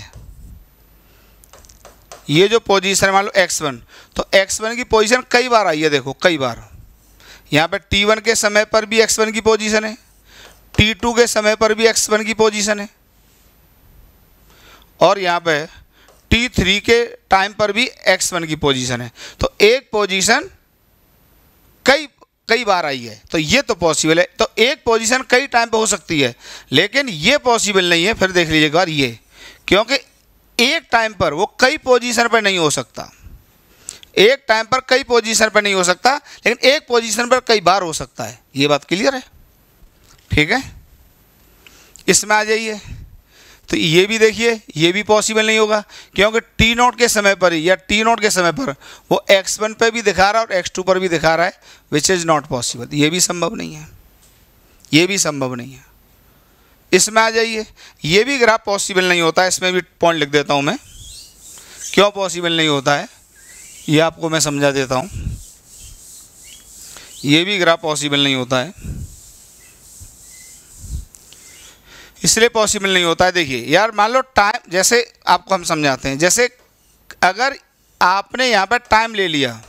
ये जो पोजीशन है मान लो एक्स वन तो x1 की पोजीशन कई बार आई है देखो कई बार यहाँ पर t1 के समय पर भी x1 की पोजीशन है t2 के समय पर भी x1 की पोजीशन है और यहाँ पे टी थ्री के टाइम पर भी एक्स वन की पोजीशन है तो एक पोजीशन कई कई बार आई है तो ये तो पॉसिबल है तो एक पोजीशन कई टाइम पे हो सकती है लेकिन ये पॉसिबल नहीं है फिर देख लीजिए एक बार ये क्योंकि एक टाइम पर वो कई पोजीशन पर नहीं हो सकता एक टाइम पर कई पोजीशन पर नहीं हो सकता लेकिन एक पोजीशन पर कई बार हो सकता है ये बात क्लियर है ठीक है इसमें आ जाइए तो ये भी देखिए ये भी पॉसिबल नहीं होगा क्योंकि टी नोट के समय पर या टी नोट के समय पर वो एक्स वन पर भी दिखा रहा है और एक्स टू पर भी दिखा रहा है विच इज़ नॉट पॉसिबल ये भी संभव नहीं है ये भी संभव नहीं है इसमें आ जाइए ये भी ग्राफ पॉसिबल नहीं होता है इसमें भी पॉइंट लिख देता हूँ मैं क्यों पॉसिबल नहीं होता है ये आपको मैं समझा देता हूँ ये भी ग्राफ पॉसिबल नहीं होता है इसलिए पॉसिबल नहीं होता है देखिए यार मान लो टाइम जैसे आपको हम समझाते हैं जैसे अगर आपने यहाँ पर टाइम ले लिया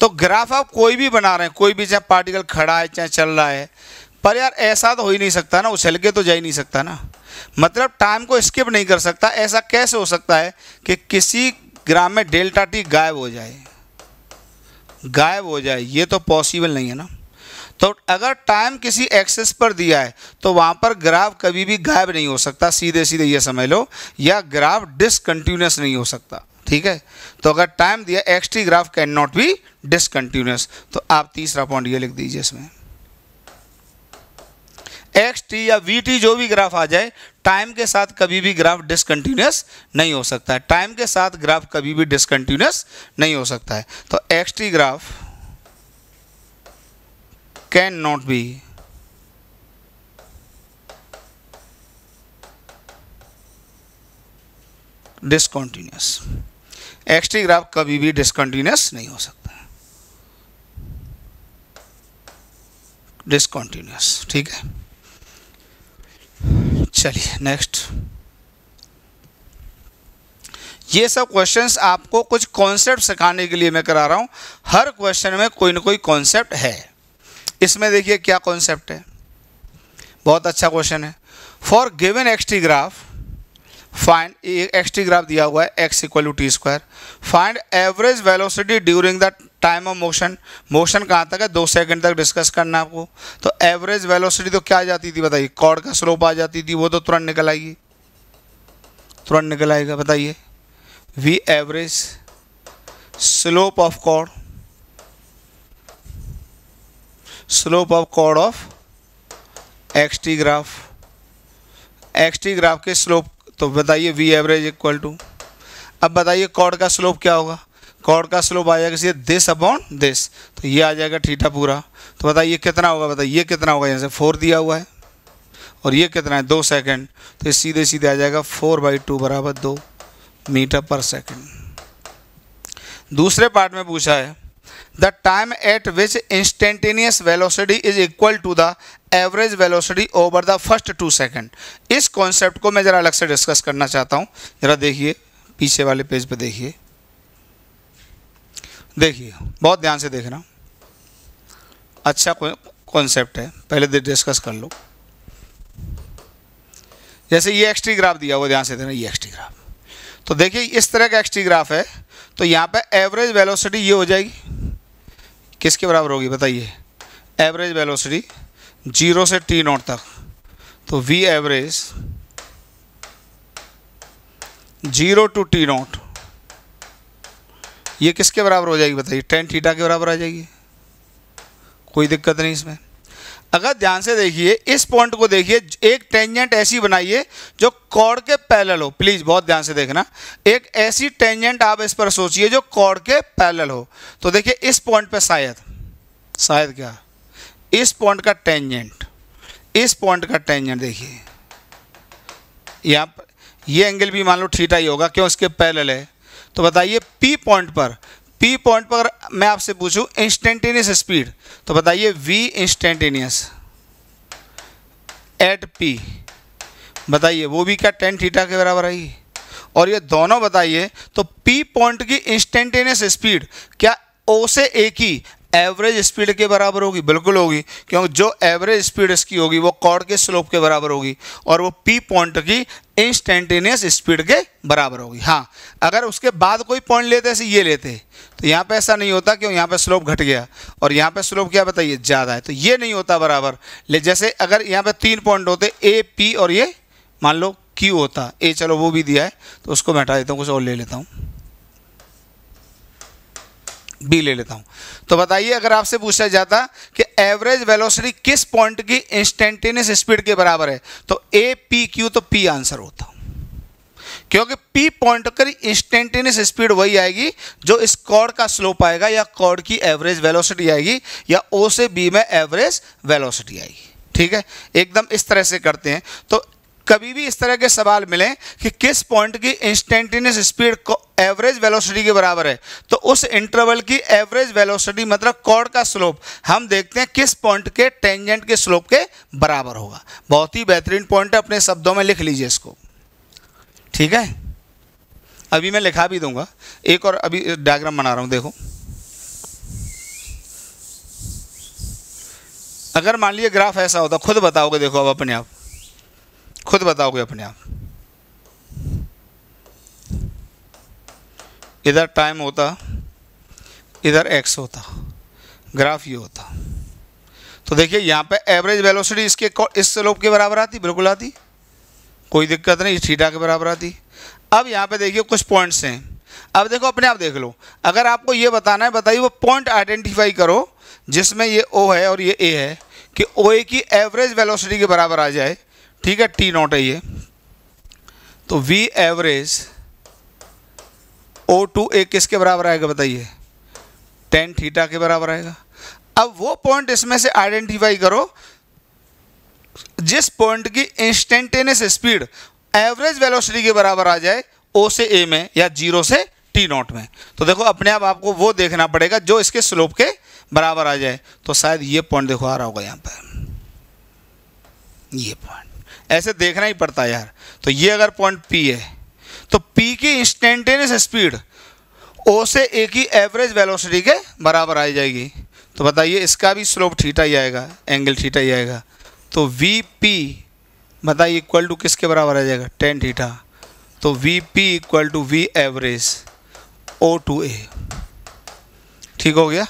तो ग्राफ आप कोई भी बना रहे हैं कोई भी चाहे पार्टिकल खड़ा है चाहे चल रहा है पर यार ऐसा तो हो ही नहीं सकता ना उछल के तो जा ही नहीं सकता ना मतलब टाइम को स्किप नहीं कर सकता ऐसा कैसे हो सकता है कि किसी ग्राम में डेल्टा टी गायब हो जाए गायब हो जाए ये तो पॉसिबल नहीं है ना तो अगर टाइम किसी एक्सेस पर दिया है तो वहाँ पर ग्राफ कभी भी गायब नहीं हो सकता सीधे सीधे ये समझ लो या ग्राफ डिसकंटिन्यूस नहीं हो सकता ठीक है तो अगर टाइम दिया x t graph can not be discontinuous तो आप तीसरा पॉइंट ये लिख दीजिए इसमें एक्स टी या वी टी जो भी ग्राफ आ जाए टाइम के साथ कभी भी ग्राफ डिसकंटिन्यूस नहीं हो सकता है टाइम के साथ ग्राफ कभी भी डिसकंटिन्यूस नहीं हो सकता है तो X T graph can not be discontinuous x t graph कभी भी डिसकॉन्टिन्यूस नहीं हो सकता डिसकॉन्टिन्यूस ठीक है चलिए नेक्स्ट ये सब क्वेश्चंस आपको कुछ कॉन्सेप्ट सिखाने के लिए मैं करा रहा हूं हर क्वेश्चन में कोई ना कोई कॉन्सेप्ट है इसमें देखिए क्या कॉन्सेप्ट है बहुत अच्छा क्वेश्चन है for given XT graph find x t graph दिया हुआ है X equal to T square find average velocity during the time of motion motion कहाँ तक है दो सेकंड तक डिस्कस करना है आपको तो एवरेज वेलोसिटी तो क्या आ जाती थी बताइए कॉर्ड का स्लोप आ जाती थी वो तो तुरंत निकल आएगी तुरंत निकल आएगा बताइए V average slope of chord slope of chord of X T graph X T graph के स्लोप तो बताइए वी एवरेज इक्वल टू अब बताइए कॉर्ड का स्लोप क्या होगा कॉर्ड का स्लोप आ जाएगा दिस अपॉन दिस तो ये आ जाएगा ठीठा पूरा तो बताइए कितना होगा बताइए ये कितना होगा जैसे फोर दिया हुआ है और ये कितना है दो सेकेंड तो ये सीधे सीधे आ जाएगा फोर बाई टू बराबर दो मीटर पर सेकेंड दूसरे पार्ट में पूछा है the time at which instantaneous velocity is equal to the average velocity over the first two second. इस कॉन्सेप्ट को मैं ज़रा अलग से डिस्कस करना चाहता हूँ ज़रा देखिए पीछे वाले पेज पे देखिए देखिए बहुत ध्यान से देख रहा हूँ अच्छा कॉन्सेप्ट है पहले डिस्कस कर लो जैसे ये एक्सट्री ग्राफ दिया हुआ ध्यान से देना ये एक्सट्री ग्राफ तो देखिए इस तरह का एक्सट्री ग्राफ है तो यहाँ पे एवरेज वेलोसिटी ये हो जाएगी किसके बराबर होगी बताइए एवरेज वेलोसिटी जीरो से टी नोट तक तो V average zero to T nought ये किसके बराबर हो जाएगी बताइए टेन थीटा के बराबर आ जाएगी कोई दिक्कत नहीं इसमें अगर ध्यान से देखिए इस पॉइंट को देखिए एक टेंजेंट ऐसी बनाइए जो कॉर्ड के पैरेलल हो प्लीज़ बहुत ध्यान से देखना एक ऐसी टेंजेंट आप इस पर सोचिए जो कॉर्ड के पैरेलल हो तो देखिए इस पॉइंट पे शायद शायद क्या इस पॉइंट का टेंजेंट इस पॉइंट का टेंजेंट देखिए यहाँ ये एंगल भी मान लो ठीटा ही होगा क्यों इसके पैरेलल है तो बताइए पी पॉइंट पर पी पॉइंट पर मैं आपसे पूछूं इंस्टेंटेनियस स्पीड तो बताइए वी इंस्टेंटेनियस एट पी बताइए वो भी क्या टेन थीटा के बराबर आएगी और ये दोनों बताइए तो पी पॉइंट की इंस्टेंटेनियस स्पीड क्या ओ से ए की एवरेज स्पीड के बराबर होगी बिल्कुल होगी क्योंकि जो एवरेज स्पीड इसकी होगी वो कॉर्ड के स्लोप के बराबर होगी और वो पी पॉइंट की इंस्टेंटेनियस स्पीड के बराबर होगी हाँ अगर उसके बाद कोई पॉइंट लेते ऐसे ये लेते तो यहाँ पे ऐसा नहीं होता क्यों यहाँ पे स्लोप घट गया और यहाँ पे स्लोप क्या बताइए ज़्यादा है तो ये नहीं होता बराबर ले जैसे अगर यहाँ पे तीन पॉइंट होते ए पी और ये मान लो क्यू होता ए चलो वो भी दिया है तो उसको मैं हटा देता हूँ कुछ और ले लेता हूँ बी ले लेता हूं तो बताइए अगर आपसे पूछा जाता कि एवरेज वेलोसिटी किस पॉइंट की इंस्टेंटेनियस स्पीड के बराबर है तो ए पी क्यू तो पी आंसर होता क्योंकि पी पॉइंट कर इंस्टेंटेनियस स्पीड वही आएगी जो इस कॉर्ड का स्लोप आएगा या कॉर्ड की एवरेज वेलोसिटी आएगी या ओ से बी में एवरेज वेलोसिटी आएगी ठीक है एकदम इस तरह से करते हैं तो कभी भी इस तरह के सवाल मिले कि किस पॉइंट की इंस्टेंटेनियस स्पीड एवरेज वेलोसिटी के बराबर है तो उस इंटरवल की एवरेज वेलोसिटी मतलब कॉर्ड का स्लोप हम देखते हैं किस पॉइंट के टेंजेंट के स्लोप के बराबर होगा बहुत ही बेहतरीन पॉइंट है अपने शब्दों में लिख लीजिए इसको ठीक है अभी मैं लिखा भी दूंगा एक और अभी डायग्राम बना रहा हूँ देखो अगर मान लीजिए ग्राफ ऐसा होता खुद बताओगे देखो अब अपने आप खुद बताओगे अपने आप इधर टाइम होता इधर एक्स होता ग्राफ ये होता तो देखिए यहाँ पे एवरेज वेलोसिटी इसके इस स्लोप के बराबर आती बिल्कुल आती कोई दिक्कत नहीं थीटा के बराबर आती अब यहाँ पे देखिए कुछ पॉइंट्स हैं अब देखो अपने आप देख लो अगर आपको ये बताना है बताइए वो पॉइंट आइडेंटिफाई करो जिसमें ये ओ है और ये ए है कि ओ ए की एवरेज वेलोसिटी के बराबर आ जाए ठीक है टी नॉट है ये तो V average O to A किसके बराबर आएगा बताइए टेन थीटा के बराबर आएगा अब वो पॉइंट इसमें से आइडेंटिफाई करो जिस पॉइंट की इंस्टेंटेनियस स्पीड एवरेज वेलोसिटी के बराबर आ जाए ओ से ए में या जीरो से टी नॉट में तो देखो अपने आप आपको वो देखना पड़ेगा जो इसके स्लोप के बराबर आ जाए तो शायद ये पॉइंट देखो आ रहा होगा यहां पर ये पॉइंट ऐसे देखना ही पड़ता है यार तो ये अगर पॉइंट पी है तो पी की इंस्टेंटेनियस स्पीड ओ से ए की एवरेज वेलोसिटी के बराबर आई जाएगी तो बताइए इसका भी स्लोप ठीठा ही आएगा एंगल ठीठा ही आएगा तो वी पी बताइए इक्वल टू किसके बराबर आ जाएगा टेन ठीठा तो V P equal to V average O to A ठीक हो गया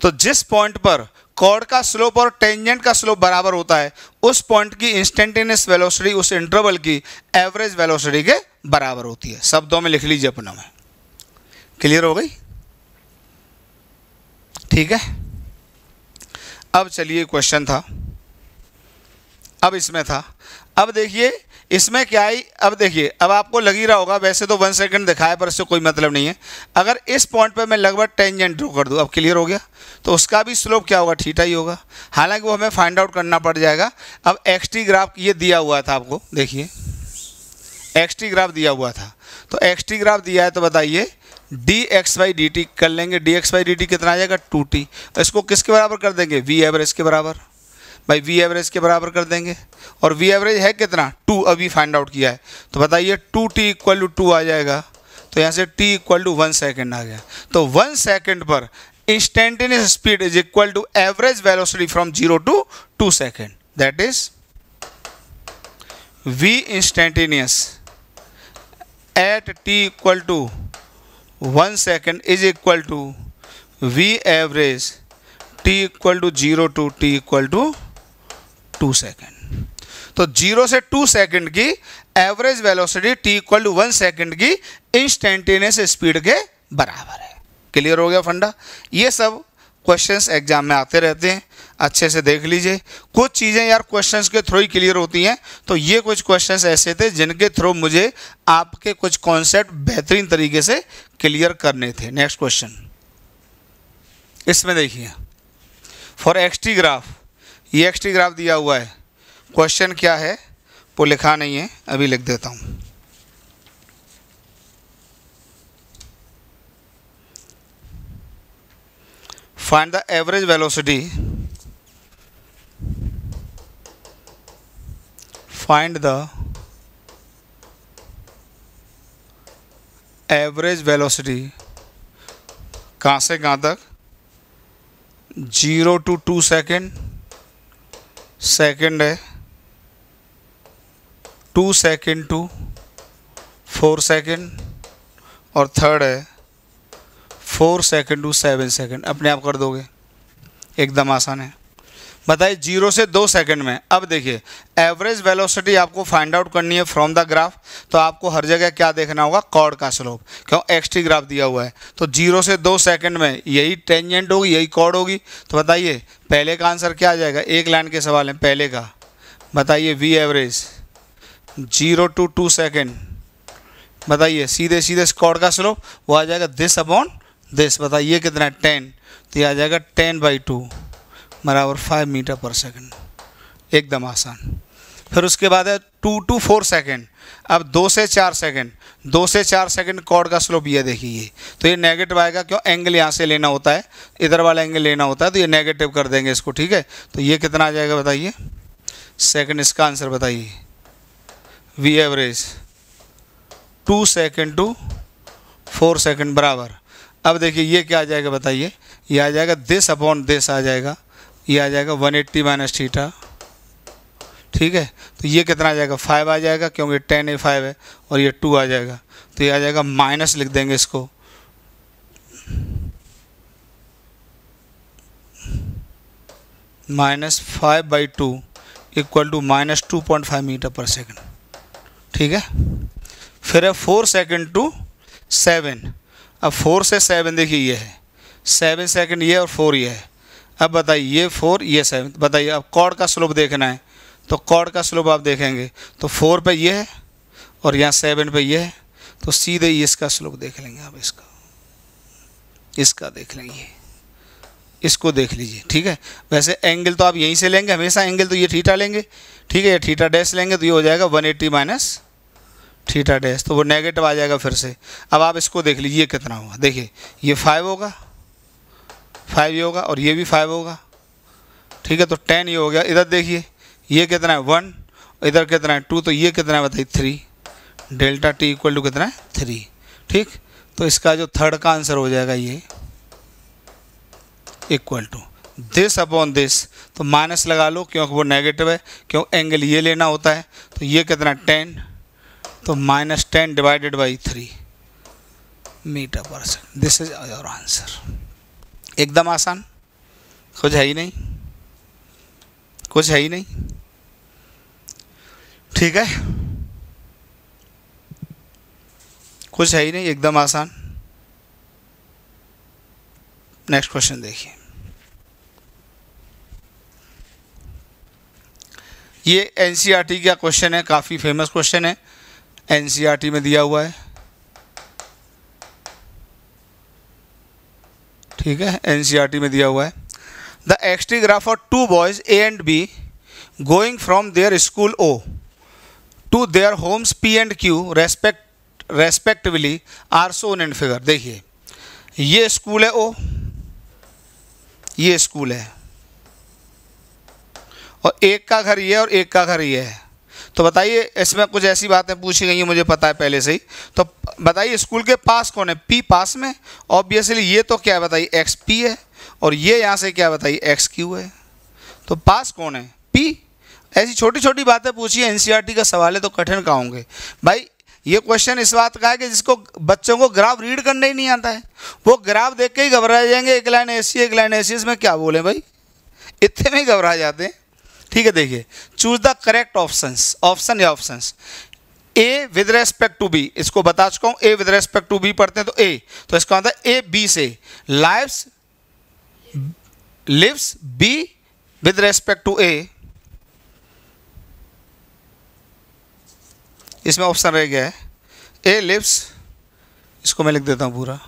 तो जिस पॉइंट पर कॉर्ड का स्लोप और टेंजेंट का स्लोप बराबर होता है उस पॉइंट की इंस्टेंटेनियस वेलोसिटी उस इंटरवल की एवरेज वेलोसिटी के बराबर होती है शब्दों में लिख लीजिए अपना में क्लियर हो गई ठीक है अब चलिए क्वेश्चन था अब इसमें था अब देखिए इसमें क्या आई अब देखिए अब आपको लगी रहा होगा वैसे तो वन सेकंड दिखाया पर इससे कोई मतलब नहीं है अगर इस पॉइंट पे मैं लगभग टेंजेंट ड्रो कर दूँ अब क्लियर हो गया तो उसका भी स्लोप क्या होगा ठीठा ही होगा हालांकि वो हमें फाइंड आउट करना पड़ जाएगा अब एक्सटी ग्राफ ये दिया हुआ था आपको देखिए एक्सटी ग्राफ दिया हुआ था तो एक्सटी ग्राफ दिया है तो बताइए D X by D T कर लेंगे D X by D T कितना आ जाएगा टू टी तो इसको किसके बराबर कर देंगे वी एवरेज के बराबर भाई वी एवरेज के बराबर कर देंगे और वी एवरेज है कितना टू अभी फाइंड आउट किया है तो बताइए two T equal to two आ जाएगा तो यहाँ से T equal to one second आ गया तो वन सेकेंड पर instantaneous speed is equal to average velocity from zero to two second that is V instantaneous at T equal to one second is equal to V average T equal to zero to T equal to two second तो zero से two second की average velocity T equal to one second की instantaneous speed के बराबर है clear हो गया फंडा ये सब क्वेश्चंस एग्जाम में आते रहते हैं अच्छे से देख लीजिए कुछ चीज़ें यार क्वेश्चंस के थ्रू ही क्लियर होती हैं तो ये कुछ क्वेश्चंस ऐसे थे जिनके थ्रू मुझे आपके कुछ कॉन्सेप्ट बेहतरीन तरीके से क्लियर करने थे नेक्स्ट क्वेश्चन इसमें देखिए फॉर एक्सटीग्राफ ये एक्स ग्राफ दिया हुआ है क्वेश्चन क्या है वो लिखा नहीं है अभी लिख देता हूँ find the average velocity find the average velocity कहाँ से कहाँ तक zero to two second second है two second to four second और थर्ड है four second to seven second अपने आप कर दोगे एकदम आसान है बताइए जीरो से दो सेकंड में अब देखिए एवरेज वेलोसिटी आपको फाइंड आउट करनी है फ्रॉम द ग्राफ तो आपको हर जगह क्या देखना होगा कॉर्ड का स्लोप क्यों एक्सटी ग्राफ दिया हुआ है तो जीरो से दो सेकंड में यही टेंजेंट होगी यही कॉर्ड होगी तो बताइए पहले का आंसर क्या आ जाएगा एक लाइन के सवाल है पहले का बताइए V average zero to two second बताइए सीधे सीधे कॉड का स्लोप वो आ जाएगा दिस अपॉन दिस बताइए कितना है टेन तो ये आ जाएगा टेन बाई टू बराबर फाइव मीटर पर सेकेंड एकदम आसान फिर उसके बाद है टू टू फोर सेकेंड अब दो से चार सेकेंड दो से चार सेकेंड कॉर्ड का स्लोप ये देखिए ये तो ये नेगेटिव आएगा क्यों एंगल यहाँ से लेना होता है इधर वाला एंगल लेना होता है तो ये नेगेटिव कर देंगे इसको ठीक है तो ये कितना आ जाएगा बताइए सेकेंड इसका आंसर बताइए V average two second to four second बराबर अब देखिए ये क्या आ जाएगा बताइए ये आ जाएगा दिस अपॉन दिस आ जाएगा ये आ जाएगा वन एट्टी माइनस थीटा ठीक है तो ये कितना आ जाएगा फाइव आ जाएगा क्योंकि टेन ए फाइव है और ये टू आ जाएगा तो ये आ जाएगा माइनस लिख देंगे इसको minus five by two equal to minus two point five metre पर सेकेंड ठीक है फिर है फोर सेकेंड टू सेवन अब फोर से सेवन देखिए ये है सेवन सेकेंड ये और फोर ये है अब बताइए ये फोर ये सेवन बताइए अब कॉड का स्लोप देखना है तो कॉड का स्लोप आप देखेंगे तो फोर पे ये है और यहाँ सेवन पे ये है तो सीधे ही इसका स्लोप देख लेंगे आप इसका इसका देख लेंगे इसको देख लीजिए ठीक है वैसे एंगल तो आप यहीं से लेंगे हमेशा एंगल तो ये थीटा लेंगे ठीक है ये थीटा डैश लेंगे तो ये हो जाएगा one eighty minus theta dash तो वो नेगेटिव आ जाएगा फिर से अब आप इसको देख लीजिए कितना होगा देखिए ये फाइव होगा फाइव ये होगा और ये भी फाइव होगा ठीक है तो टेन ये हो गया इधर देखिए ये कितना है वन इधर कितना है टू तो ये कितना है बताइए three delta T equal to कितना है थ्री ठीक तो इसका जो थर्ड का आंसर हो जाएगा ये equal to this upon this तो माइनस लगा लो क्योंकि वो नेगेटिव है क्यों एंगल ये लेना होता है तो ये कितना है टेन तो minus ten divided by three metre पर second this is your answer एकदम आसान कुछ है ही नहीं कुछ है ही नहीं ठीक है कुछ है ही नहीं एकदम आसान नेक्स्ट क्वेश्चन देखिए ये एनसीईआरटी e का क्वेश्चन है काफ़ी फेमस क्वेश्चन है एनसीईआरटी e में दिया हुआ है ठीक है एन e में दिया हुआ है the x t graph of two boys A and B going from their school O to their homes P and Q respect respectively are shown and figure देखिए ये स्कूल है ओ ये स्कूल है और एक का घर ये और एक का घर ये है तो बताइए इसमें कुछ ऐसी बातें पूछी गई हैं मुझे पता है पहले से ही तो बताइए स्कूल के पास कौन है पी पास में ऑब्वियसली ये तो क्या बताइए एक्स पी है और ये यहाँ से क्या बताइए एक्स क्यू है तो पास कौन है पी ऐसी छोटी छोटी बातें पूछी है एनसीईआरटी e का सवाल है तो कठिन का होंगे भाई ये क्वेश्चन इस बात का है कि जिसको बच्चों को ग्राफ रीड करने ही नहीं आता है वो ग्राफ देख के ही घबरा जाएंगे एक लाइन सी एक लाइन सी इसमें क्या बोले भाई इतने में ही घबरा जाते हैं ठीक है देखिए choose the correct option option या option A with respect to B इसको बता चुका हूं A with respect to B पढ़ते हैं तो ए तो इसका होता है ए बी से life lives B with respect to A इसमें ऑप्शन रह गया है ए लिप्स इसको मैं लिख देता हूं पूरा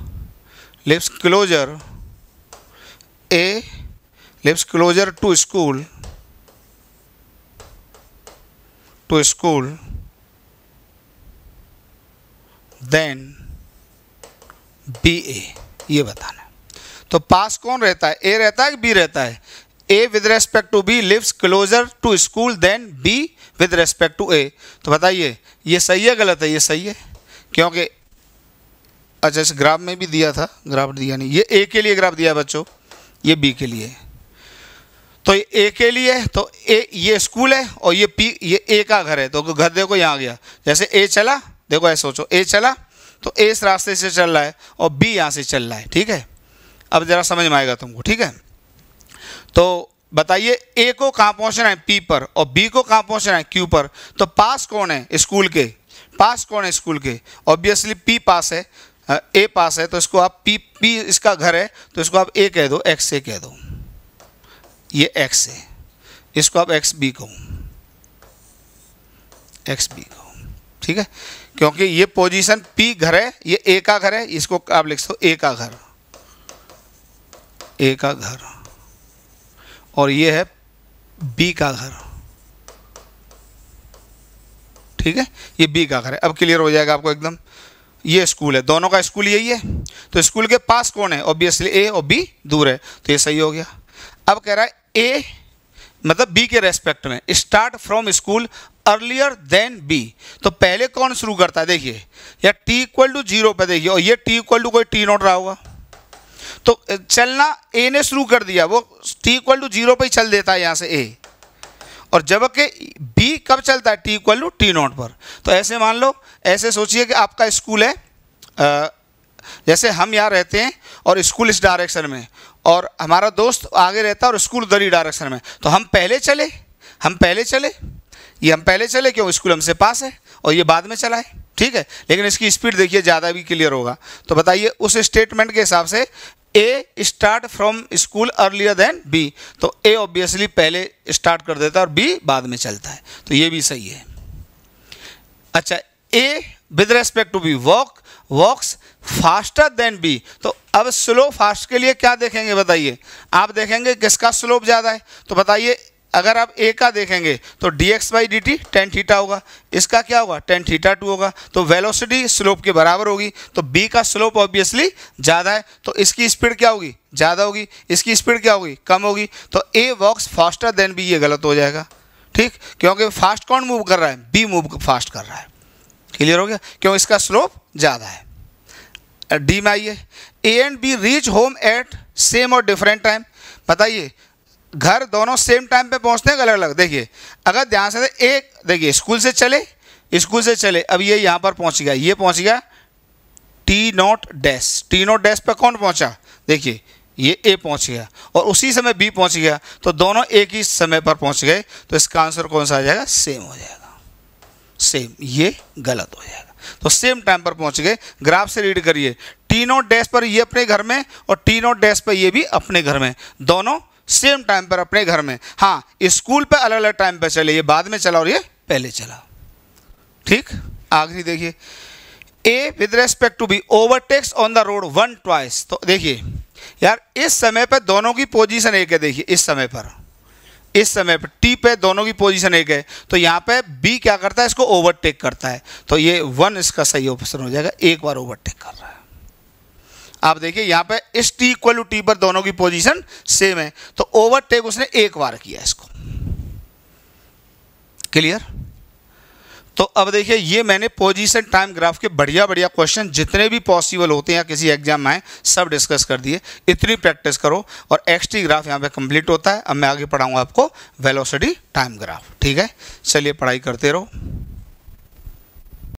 lives closer A lives closer to school to school than B A ये बताना तो पास कौन रहता है ए रहता है कि बी रहता है A with respect to B lives closer to school than B with respect to A तो बताइए ये सही है गलत है ये सही है क्योंकि अच्छा इस ग्राफ में भी दिया था ग्राफ दिया नहीं ये ए के लिए ग्राफ दिया है बच्चों ये बी के लिए है तो ये ए के लिए तो ए ये स्कूल है और ये पी ये ए का घर है तो घर देखो यहाँ आ गया जैसे ए चला देखो ऐसे सोचो ए चला तो ए इस रास्ते से चल रहा है और बी यहाँ से चल रहा है ठीक है अब ज़रा समझ में आएगा तुमको ठीक है तो बताइए ए को कहाँ पहुँचना है पी पर और बी को कहाँ पहुँचना है क्यू पर तो पास कौन है स्कूल के पास कौन है स्कूल के ऑब्वियसली पी पास है ए पास है तो इसको आप पी पी इसका घर है तो इसको आप ए कह दो एक्स ए कह दो ये एक्स है इसको आप एक्स बी कहो एक्स बी कहो ठीक है क्योंकि ये पोजीशन पी घर है ये ए का घर है इसको आप लिख सकते हो ए का घर ए का घर और ये है बी का घर ठीक है ये बी का घर है अब क्लियर हो जाएगा आपको एकदम ये स्कूल है दोनों का स्कूल यही है तो स्कूल के पास कौन है ऑब्वियसली ए और बी दूर है तो ये सही हो गया अब कह रहा है ए मतलब बी के रेस्पेक्ट में start from school earlier than B तो पहले कौन शुरू करता है देखिए या टी इक्वल टू जीरो पर देखिए और ये टी इक्वल टू कोई टी नोट रहा होगा तो चलना ए ने शुरू कर दिया वो टी इक्वल टू जीरो पर ही चल देता है यहाँ से ए और जबकि बी कब चलता है T equal to T nought पर तो ऐसे मान लो ऐसे सोचिए कि आपका स्कूल है आ, जैसे हम यहाँ रहते हैं और स्कूल इस डायरेक्शन में और हमारा दोस्त आगे रहता और स्कूल उधर ही डायरेक्शन में तो हम पहले चले हम पहले चले ये हम पहले चले क्यों स्कूल हमसे पास है और ये बाद में चला है ठीक है लेकिन इसकी स्पीड देखिए ज़्यादा भी क्लियर होगा तो बताइए उस स्टेटमेंट के हिसाब से A start from school earlier than B तो ए ऑब्वियसली पहले स्टार्ट कर देता है और बी बाद में चलता है तो ये भी सही है अच्छा A with respect to B walk walks faster than B तो अब स्लो फास्ट के लिए क्या देखेंगे बताइए आप देखेंगे किसका स्लोप ज़्यादा है तो बताइए अगर आप ए का देखेंगे तो D X by D T tan theta होगा इसका क्या होगा टेन थीटा टू होगा तो वेलोसिटी स्लोप के बराबर होगी तो बी का स्लोप ऑब्वियसली ज़्यादा है तो इसकी स्पीड क्या होगी ज़्यादा होगी इसकी स्पीड क्या होगी कम होगी तो A walks faster than B ये गलत हो जाएगा ठीक क्योंकि फास्ट कौन मूव कर रहा है बी मूव फास्ट कर रहा है क्लियर हो गया क्यों इसका स्लोप ज़्यादा है डी में आइए A and B reach home at same और डिफरेंट टाइम बताइए घर दोनों सेम टाइम पे पहुंचते हैं अलग अलग देखिए अगर ध्यान से एक देखिए स्कूल से चले स्कूल से चले अब ये यहाँ पर पहुँच गया ये पहुँच गया T nought dash T nought dash पर कौन पहुँचा देखिए ये ए पहुँच गया और उसी समय बी पहुँच गया तो दोनों एक ही समय पर पहुँच गए तो इसका आंसर कौन सा आ जाएगा सेम हो जाएगा सेम ये गलत हो जाएगा तो सेम टाइम पर पहुंच गए ग्राफ से रीड करिए टी नोट डैश पर ये अपने घर में और टी नोट डैश पर ये भी अपने घर में दोनों सेम टाइम पर अपने घर में हाँ स्कूल पर अलग अलग टाइम पर चले ये बाद में चला और ये पहले चला ठीक आखिरी देखिए A with respect to B overtakes on the road one twice तो देखिए यार इस समय पर दोनों की पोजीशन एक है देखिए इस समय पर इस समय पर टी पे दोनों की पोजीशन एक है तो यहाँ पे बी क्या करता है इसको ओवरटेक करता है तो ये वन इसका सही ऑप्शन हो जाएगा एक बार ओवरटेक कर रहा है आप देखिए यहाँ पे इस टी इक्वल टू टी पर दोनों की पोजीशन सेम है तो ओवरटेक उसने एक बार किया इसको क्लियर तो अब देखिए ये मैंने पोजीशन टाइम ग्राफ के बढ़िया बढ़िया क्वेश्चन जितने भी पॉसिबल होते हैं किसी एग्जाम में आए सब डिस्कस कर दिए इतनी प्रैक्टिस करो और एक्सटी ग्राफ यहाँ पे कंप्लीट होता है अब मैं आगे पढ़ाऊँगा आपको वेलोसिटी टाइम ग्राफ ठीक है चलिए पढ़ाई करते रहो